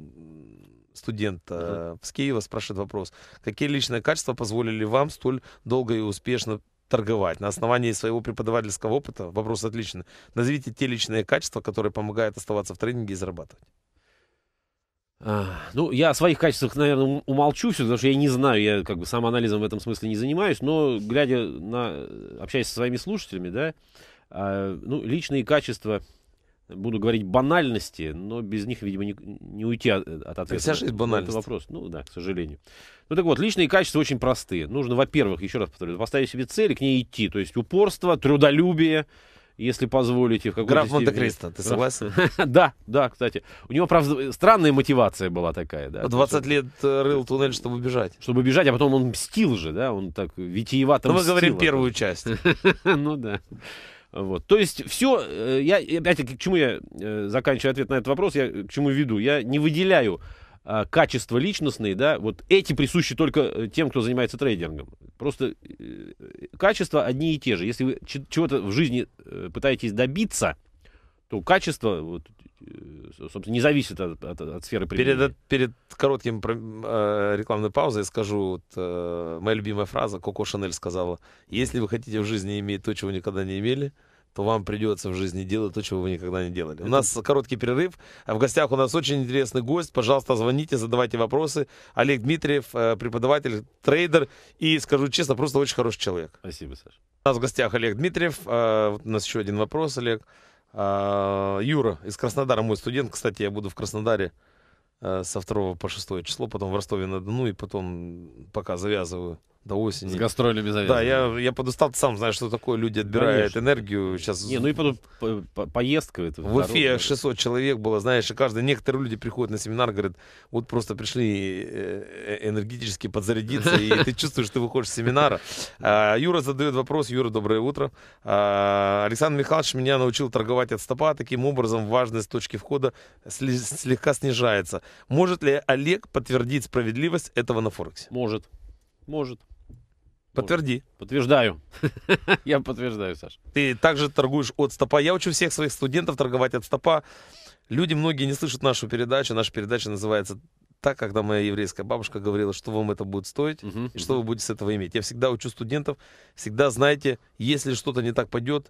студент э, с Киева, спрашивает вопрос. Какие личные качества позволили вам столь долго и успешно торговать. На основании своего преподавательского опыта, вопрос отлично, назовите те личные качества, которые помогают оставаться в тренинге и зарабатывать. А, ну, я о своих качествах, наверное, умолчу все, потому что я не знаю, я как бы сам анализом в этом смысле не занимаюсь, но глядя на, общаясь со своими слушателями, да, а, ну, личные качества, буду говорить банальности, но без них, видимо, не, не уйти от, ответа. Так жизнь банальность. Это вопрос. Ну да, к сожалению. Ну так вот, личные качества очень простые. Нужно, во-первых, еще раз повторю, поставить себе цель, к ней идти. То есть упорство, трудолюбие, если позволите. В Граф Монте-Кристо, ты согласен? *laughs* да, да, кстати. У него, правда, странная мотивация была такая. Да, 20 лет э, рыл туннель, чтобы бежать. Чтобы бежать, а потом он мстил же, да, он так витиевато Ну, мы говорим первую часть. *laughs* ну да. Вот. То есть все, э, я, опять к чему я э, заканчиваю ответ на этот вопрос, я к чему веду. Я не выделяю а, качества личностные, да, вот эти присущи только э, тем, кто занимается трейдингом. Просто э, качества одни и те же. Если вы чего-то в жизни пытаетесь добиться, то качество вот, собственно, не зависит от, от, от сферы применения. Перед, перед коротким э, рекламной паузой скажу, вот, э, моя любимая фраза, Коко Шанель сказала, если вы хотите в жизни иметь то, чего никогда не имели, то вам придется в жизни делать то, чего вы никогда не делали. Это... У нас короткий перерыв. В гостях у нас очень интересный гость. Пожалуйста, звоните, задавайте вопросы. Олег Дмитриев, э, преподаватель, трейдер и, скажу честно, просто очень хороший человек. Спасибо, Саша. У нас в гостях Олег Дмитриев. Э, у нас еще один вопрос, Олег. А, Юра из Краснодара, мой студент. Кстати, я буду в Краснодаре э, со 2 по 6 число, потом в Ростове-на-Дону, и потом пока завязываю до осени. С гастролями завязано. Да, я, я подустал, ты сам знаешь, что такое. Люди отбирают Конечно. энергию. Сейчас... Не, ну и потом по, по, поездка. Это в Уфе дорога. 600 человек было, знаешь, и каждый, некоторые люди приходят на семинар, говорят, вот просто пришли э, э, энергетически подзарядиться, и ты чувствуешь, что ты выходишь с семинара. А, Юра задает вопрос. Юра, доброе утро. А, Александр Михайлович меня научил торговать от стопа. Таким образом, важность точки входа слегка снижается. Может ли Олег подтвердить справедливость этого на Форексе? Может. Может. Подтверди. Подтверждаю. *laughs* Я подтверждаю, Саш. Ты также торгуешь от стопа. Я учу всех своих студентов торговать от стопа. Люди многие не слышат нашу передачу. Наша передача называется так, когда моя еврейская бабушка говорила, что вам это будет стоить угу, и что угу. вы будете с этого иметь. Я всегда учу студентов, всегда знаете, если что-то не так пойдет,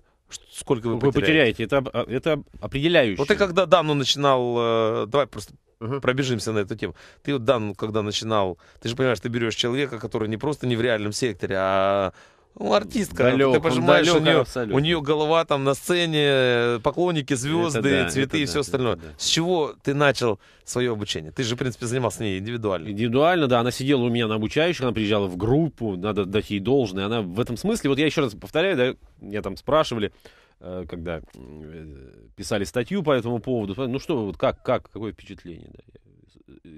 сколько вы, вы потеряете. это, а, это определяющее. Вот ты когда Дану начинал, э, давай просто угу. пробежимся на эту тему. Ты вот Дану, когда начинал, ты же понимаешь, ты берешь человека, который не просто не в реальном секторе, а ну, артистка. Далек, ты понимаешь, далек, у, нее, у нее голова там на сцене, поклонники, звезды, да, цветы и да, все остальное. Да. С чего ты начал свое обучение? Ты же, в принципе, занимался с ней индивидуально. Индивидуально, да. Она сидела у меня на обучающих, она приезжала в группу, надо дать ей должное. Она в этом смысле, вот я еще раз повторяю, да, меня там спрашивали, э, когда э, писали статью по этому поводу, ну что, вот как, как, какое впечатление, да,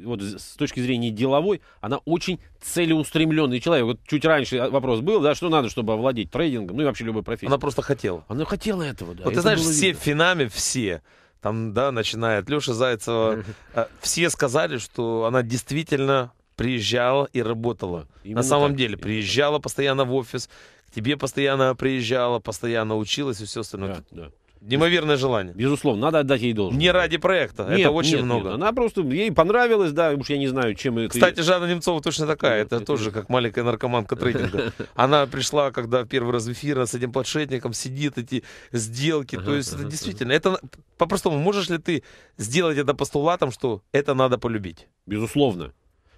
вот с точки зрения деловой, она очень целеустремленный человек. Вот чуть раньше а, вопрос был, да, что надо, чтобы овладеть трейдингом, ну и вообще любой профессией. Она просто хотела. Она хотела этого, да. Вот Это ты знаешь, все видно. в все, там, да, начиная от Леши Зайцева, *laughs* э, все сказали, что она действительно приезжала и работала. Именно На самом так. деле, приезжала постоянно в офис, к тебе постоянно приезжала, постоянно училась и все остальное. Да, да. Неимоверное желание. Безусловно, надо отдать ей должное. Не ради проекта, нет, это очень нет, много. Нет. Она просто, ей понравилось, да, уж я не знаю, чем это... Кстати, Жанна Немцова точно такая, это тоже как маленькая наркоманка трейдинга. *laughs* Она пришла, когда первый раз в эфир, с этим подшетником сидит, эти сделки, то есть это действительно, это по-простому, можешь ли ты сделать это постулатом, что это надо полюбить? Безусловно.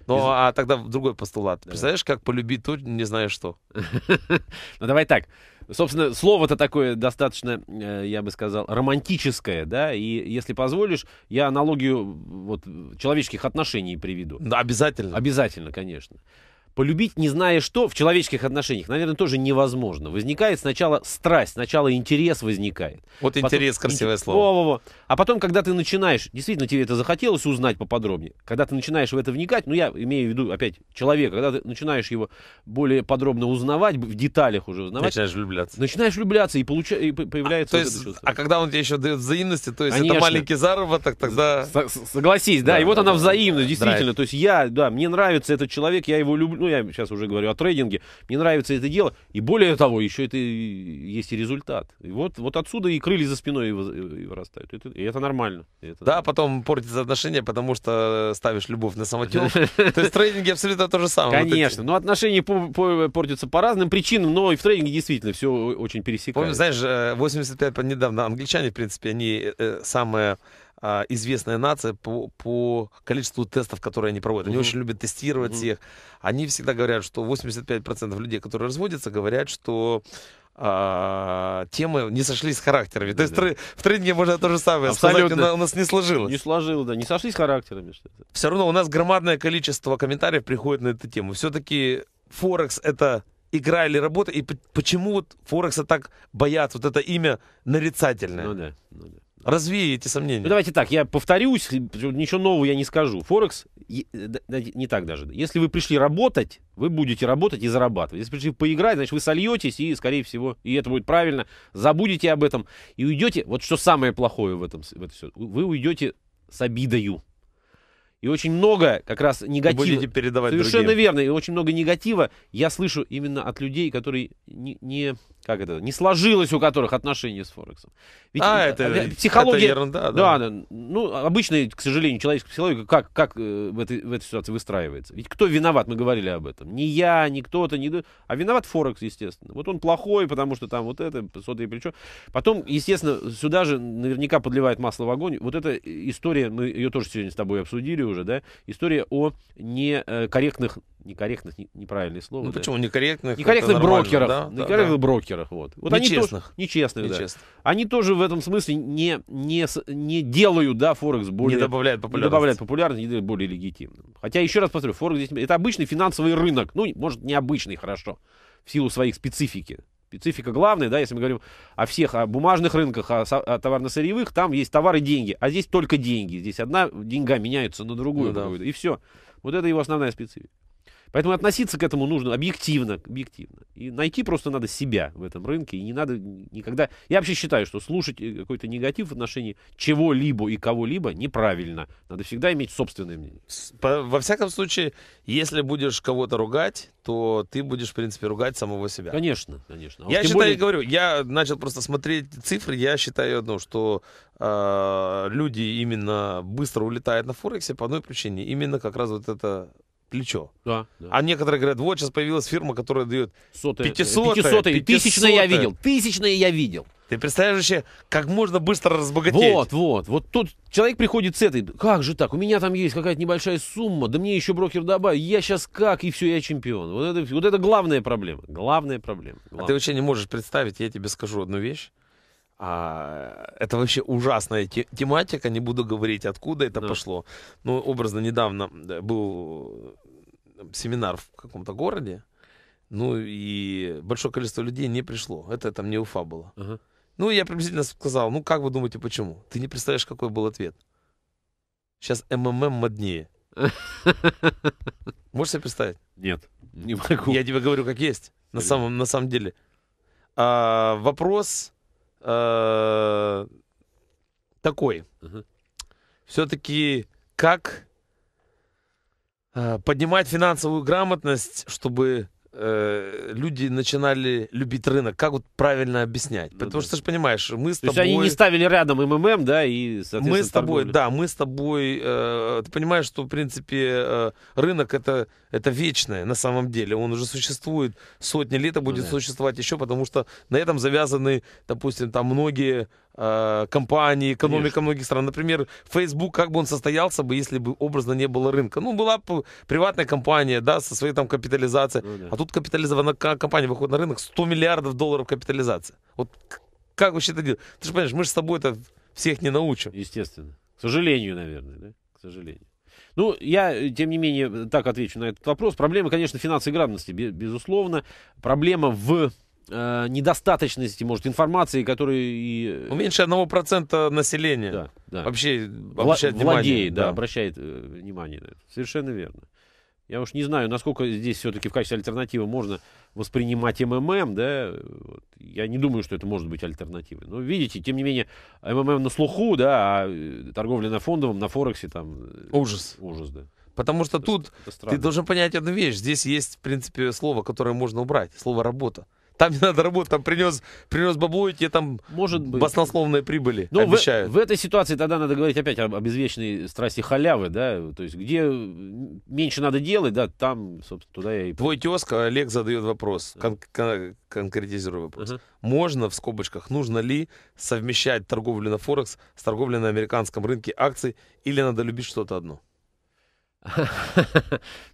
Ну, а тогда другой постулат. Да. Представляешь, как полюбить то, не знаю что. *laughs* Ну, давай так собственно, слово-то такое достаточно, э, я бы сказал, романтическое, да, и если позволишь, я аналогию вот человеческих отношений приведу. Да, обязательно. Обязательно, конечно полюбить, не зная что, в человеческих отношениях, наверное, тоже невозможно. Возникает сначала страсть, сначала интерес возникает. Вот потом, интерес, красивое слово. Во, во, во. А потом, когда ты начинаешь, действительно тебе это захотелось узнать поподробнее, когда ты начинаешь в это вникать, ну я имею в виду опять человека, когда ты начинаешь его более подробно узнавать, в деталях уже узнавать. Начинаешь влюбляться. Начинаешь влюбляться и, получа... и появляется а, то вот есть, чувство. А когда он тебе еще дает взаимности, то есть Конечно. это маленький заработок, тогда... С -с Согласись, да, да и вот да, она да, взаимность, да, действительно. Драйв. То есть я, да, мне нравится этот человек, я его люблю, ну, ну я сейчас уже говорю о трейдинге, мне нравится это дело, и более того, еще это есть и результат. И вот, вот отсюда и крылья за спиной и вырастают, это, и это нормально. это да, потом портится отношения, потому что ставишь любовь на самотек. *laughs* То есть в трейдинге абсолютно то же самое. Конечно, но отношения портятся по разным причинам, но и в трейдинге действительно все очень пересекается. знаешь, 85 э, недавно англичане, в принципе, они э, э, самые а, известная нация по, по количеству тестов, которые они проводят. Они угу. очень любят тестировать угу. всех. Они всегда говорят, что 85% людей, которые разводятся, говорят, что а, темы не сошлись с характерами. Да, То да. есть в тренинге можно то же самое Абсолютно. сказать, у нас не сложилось. Не сложилось, да, не сошлись с характерами. Что-то. Все равно у нас громадное количество комментариев приходит на эту тему. Все-таки Форекс это игра или работа, и почему вот Форекса так боятся, вот это имя нарицательное. Ну да, ну да. Развей эти сомнения. Ну, давайте так, я повторюсь, ничего нового я не скажу. Форекс, не так даже. Если вы пришли работать, вы будете работать и зарабатывать. Если пришли поиграть, значит, вы сольетесь и, скорее всего, и это будет правильно, забудете об этом и уйдете. Вот что самое плохое в этом, в этом все. Вы уйдете с обидою. И очень много как раз негатива. Вы будете передавать Совершенно другим. верно. И очень много негатива я слышу именно от людей, которые не, не как это, не сложилось у которых отношения с Форексом. Ведь а, э, это, э, психология, это ерунда. Да. да, ну, обычная, к сожалению, человеческая психология, как, как э, в, этой, в этой ситуации выстраивается. Ведь кто виноват, мы говорили об этом. Не я, не кто-то, не... А виноват Форекс, естественно. Вот он плохой, потому что там вот это, сода и плечо. Потом, естественно, сюда же наверняка подливает масло в огонь. Вот эта история, мы ее тоже сегодня с тобой обсудили уже, да, история о некорректных, некорректных, неправильное слово. Ну, да? почему некорректных? Некорректных брокеров. Да? Некорректных да, брокеров блогерах. Вот. вот нечестных. Они тоже, нечестных, нечестных, да. Они тоже в этом смысле не, не, не делают, да, Форекс более... Не добавляют популярность. Не добавляют популярность, не более легитимным. Хотя, еще раз повторю, Форекс здесь... Это обычный финансовый рынок. Ну, может, необычный, хорошо. В силу своих специфики. Специфика главная, да, если мы говорим о всех, о бумажных рынках, о, о товарно-сырьевых, там есть товары и деньги, а здесь только деньги. Здесь одна деньга меняется на другую, ну, да. и все. Вот это его основная специфика. Поэтому относиться к этому нужно объективно, объективно. И найти просто надо себя в этом рынке. И не надо никогда... Я вообще считаю, что слушать э, какой-то негатив в отношении чего-либо и кого-либо неправильно. Надо всегда иметь собственное мнение. Во всяком случае, если будешь кого-то ругать, то ты будешь, в принципе, ругать самого себя. Конечно, конечно. А я считаю, более... говорю, я начал просто смотреть цифры, я считаю одно, что э, люди именно быстро улетают на Форексе по одной причине. Именно как раз вот это плечо. Да, да. А некоторые говорят, вот сейчас появилась фирма, которая дает 500 500 тысячное я видел, тысячное я видел. Ты представляешь вообще, как можно быстро разбогатеть. Вот, вот, вот тут человек приходит с этой, как же так, у меня там есть какая-то небольшая сумма, да мне еще брокер добавил, я сейчас как, и все, я чемпион. Вот это, вот это главная проблема, главная проблема. А главная. А ты вообще не можешь представить, я тебе скажу одну вещь, а, это вообще ужасная те- тематика, не буду говорить, откуда это да. пошло. Ну, образно, недавно был семинар в каком-то городе, ну и большое количество людей не пришло. Это там не Уфа было. uh Ну, я приблизительно сказал, ну как вы думаете, почему? Ты не представляешь, какой был ответ. Сейчас МММ моднее. *laughs* Можешь себе представить? Нет, не могу. Я тебе говорю, как есть, на самом, на самом деле. А, вопрос э, такой. Угу. Все-таки как э, поднимать финансовую грамотность, чтобы Э, люди начинали любить рынок? Как вот правильно объяснять? Ну, Потому да. что ты же понимаешь, мы с То тобой... То есть они не ставили рядом МММ, да, и, Мы с тобой, торговли. да, мы с тобой... Э, ты понимаешь, что, в принципе, э, рынок это, это вечное на самом деле. Он уже существует сотни лет и будет ну, да. существовать еще, потому что на этом завязаны, допустим, там многие Э, компании, экономика Конечно. многих стран. Например, Facebook, как бы он состоялся бы, если бы образно не было рынка? Ну, была бы приватная компания, да, со своей там капитализацией. Ну, да. А тут капитализованная компания выходит на рынок 100 миллиардов долларов капитализации. Вот как вообще это делать? Ты же понимаешь, мы же с тобой это всех не научим. Естественно. К сожалению, наверное, да? К сожалению. Ну, я, э, тем не менее, э, так отвечу на этот вопрос. Проблема, конечно, финансовой грамотности, безусловно. Проблема в э, недостаточности, может, информации, которые и... Э, Меньше одного процента населения да, да. вообще обращает Вла- владеет, внимание. Да, да, обращает э, внимание на Совершенно верно. Я уж не знаю, насколько здесь все-таки в качестве альтернативы можно воспринимать МММ, да, вот. я не думаю, что это может быть альтернативой. Но видите, тем не менее, МММ на слуху, да, а э, торговля на фондовом, на Форексе там... Э, ужас. Ужас, да. Потому что это, тут это ты должен понять одну вещь. Здесь есть, в принципе, слово, которое можно убрать. Слово «работа». Там не надо работать, там принес, принес бабло, и тебе там Может быть. баснословные прибыли Но ну, э, обещают. В, в этой ситуации тогда надо говорить опять об, об извечной страсти халявы, да, то есть где меньше надо делать, да, там, собственно, туда я и... Твой тезка э, Олег задает вопрос, кон- кон- конкретизируя вопрос. Uh-huh. Можно, в скобочках, нужно ли совмещать торговлю на Форекс с торговлей на американском рынке акций, или надо любить что-то одно?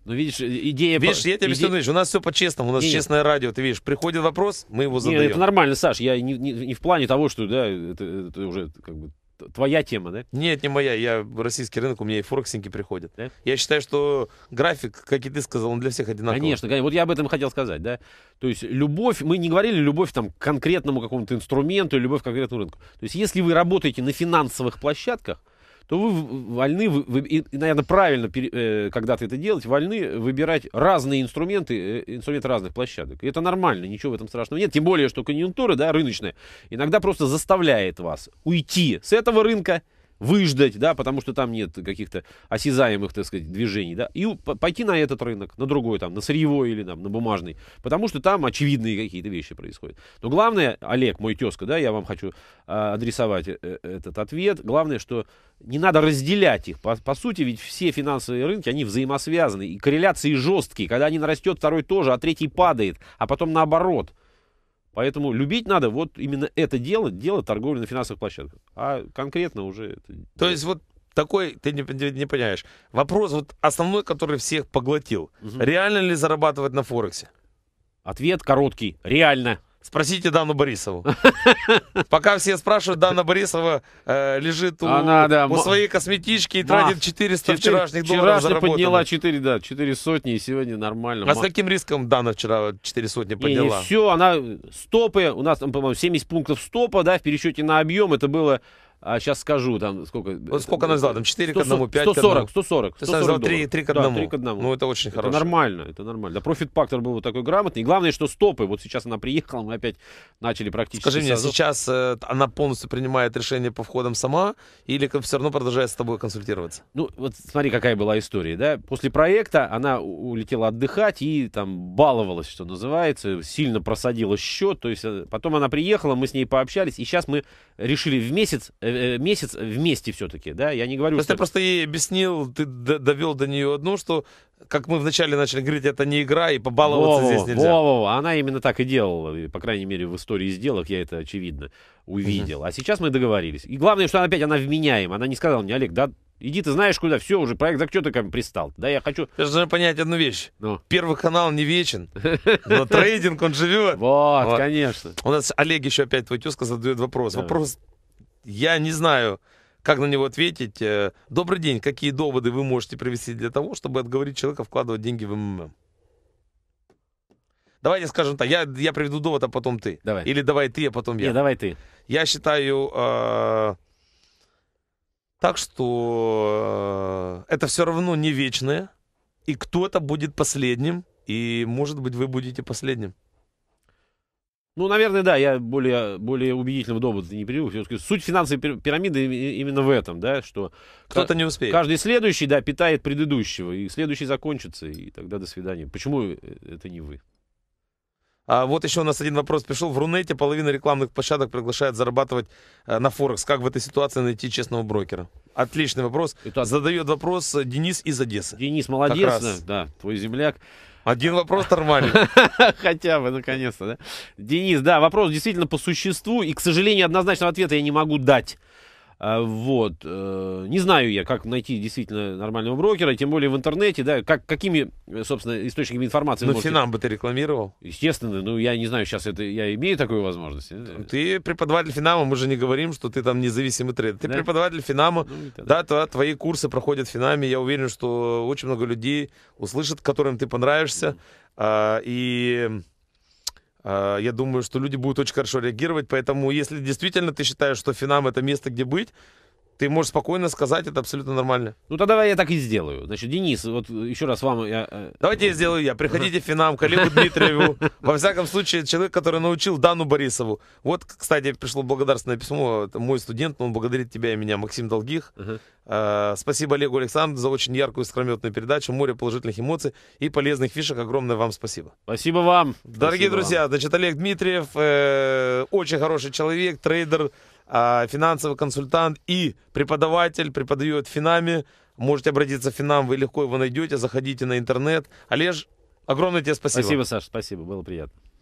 Ну, видишь, идея... Видишь, я тебе объясню, у нас все по-честному, у нас честное радио, ты видишь, приходит вопрос, мы его задаем. это нормально, Саш, я не в плане того, что, да, это уже как бы твоя тема, да? Нет, не моя. Я российский рынок, у меня и форексинки приходят. Я считаю, что график, как и ты сказал, он для всех одинаковый. Конечно, конечно. Вот я об этом хотел сказать, да. То есть любовь, мы не говорили любовь там, к конкретному какому-то инструменту, любовь к конкретному рынку. То есть если вы работаете на финансовых площадках, то вы вольны, вы, и, наверное, правильно э, когда-то это делать, вольны выбирать разные инструменты, э, инструменты разных площадок. И это нормально, ничего в этом страшного нет. Тем более, что конъюнктура, да, рыночная, иногда просто заставляет вас уйти с этого рынка выждать, да, потому что там нет каких-то осязаемых, так сказать, движений, да, и пойти на этот рынок, на другой, там, на сырьевой или там, на бумажный, потому что там очевидные какие-то вещи происходят. Но главное, Олег, мой тезка, да, я вам хочу а, адресовать э, э, этот ответ, главное, что не надо разделять их, по, по сути, ведь все финансовые рынки, они взаимосвязаны, и корреляции жесткие, когда один растет, второй тоже, а третий падает, а потом наоборот – Поэтому любить надо вот именно это дело, дело торговли на финансовых площадках. А конкретно уже... Это... То есть вот такой, ты не, не, не понимаешь. Вопрос вот основной, который всех поглотил. Угу. Реально ли зарабатывать на Форексе? Ответ короткий. Реально. Спросите Дану Борисову. *laughs* Пока все спрашивают, Дана Борисова э, лежит у, своей косметички и да. тратит 400 4, вчерашних долларов Вчера подняла 4, да, 4 сотни, и сегодня нормально. А с каким риском Дана вчера 4 сотни подняла? все, она стопы, у нас, по-моему, 70 пунктов стопа, да, в пересчете на объем, это было а сейчас скажу, там, сколько... Вот сколько э, она назвал, там, 4 100, к 1, 5 140, к 1. 140, 140. Ты назвал 3, 3 к 1. Да, 3 к 1. Ну, это очень это хорошо. нормально, это нормально. Да, профит-пактор был вот такой грамотный. И главное, что стопы. Вот сейчас она приехала, мы опять начали практически... Скажи мне, сейчас э, она полностью принимает решение по входам сама, или все равно продолжает с тобой консультироваться? Ну, вот смотри, какая была история, да. После проекта она улетела отдыхать и там баловалась, что называется, сильно просадила счет. То есть э, потом она приехала, мы с ней пообщались, и сейчас мы решили в месяц Э, месяц вместе все-таки, да? Я не говорю... То есть ты просто ей объяснил, ты довел до нее одну, что, как мы вначале начали говорить, это не игра, и побаловаться во, здесь нельзя. Во, во, она именно так и делала, и, по крайней мере, в истории сделок я это, очевидно, увидел. Угу. А сейчас мы договорились. И главное, что она опять, она вменяем. Она не сказала мне, Олег, да, Иди ты знаешь куда, все уже, проект, за что ты ко мне пристал? Да я хочу... Я же понять одну вещь. Ну. Первый канал не вечен, *laughs* но трейдинг, он живет. Вот, вот, конечно. У нас Олег еще опять твой тезка задает вопрос. Да. Вопрос я не знаю, как на него ответить. Э, добрый день, какие доводы вы можете привести для того, чтобы отговорить человека вкладывать деньги в МММ? Давайте скажем так, я, я приведу довод, а потом ты. Давай. Или давай ты, а потом я. Не, давай ты. Я считаю э, так, что э, это все равно не вечное, и кто-то будет последним, и, может быть, вы будете последним. Ну, наверное, да, я более, более убедительного довода не привел. Суть финансовой пирамиды именно в этом, да, что... Кто-то не успеет. Каждый следующий, да, питает предыдущего, и следующий закончится, и тогда до свидания. Почему э, это не вы? А вот еще у нас один вопрос пришел. В Рунете половина рекламных площадок приглашает зарабатывать э, на Форекс. Как в этой ситуации найти честного брокера? Отличный вопрос. Это... Задает вопрос Денис из Одессы. Денис, молодец, да, твой земляк. Один вопрос нормальный. *laughs* Хотя бы, наконец-то, да? Денис, да, вопрос действительно по существу. И, к сожалению, однозначного ответа я не могу дать. А, вот. Э, не знаю я, как найти действительно нормального брокера, тем более в интернете, да, как, какими, э, собственно, источниками информации... Ну, можете... Финам бы ты рекламировал. Естественно, ну, я не знаю, сейчас это я имею такую возможность. Э, ты преподаватель Финама, мы же не говорим, что ты там независимый трейдер. Ты да? преподаватель Финама, ну, да, да, твои курсы проходят в Финаме, я уверен, что очень много людей услышат, которым ты понравишься, mm. и а, я думаю, что люди будут очень хорошо реагировать, поэтому если действительно ты считаешь, что Финам это место, где быть, ты можешь спокойно сказать, это абсолютно нормально. Ну тогда я так и сделаю. Значит, Денис, вот еще раз вам... Я... Э, Давайте я сделаю я. Приходите в Финам, коллегу Дмитриеву. Во всяком случае, человек, который научил Дану Борисову. Вот, кстати, пришло благодарственное письмо. Это мой студент, он благодарит тебя и меня, Максим Долгих. Э, спасибо Олегу Александру за очень яркую искрометную передачу, море положительных эмоций и полезных фишек. Огромное вам спасибо. Спасибо вам. Дорогие спасибо друзья, вам. значит, Олег Дмитриев, э, очень хороший человек, трейдер, а, финансовый консультант и преподаватель, преподает Финами. Можете обратиться в Финам, вы легко его найдете, заходите на интернет. Олеж, огромное тебе спасибо. Спасибо, Саша, спасибо, было приятно.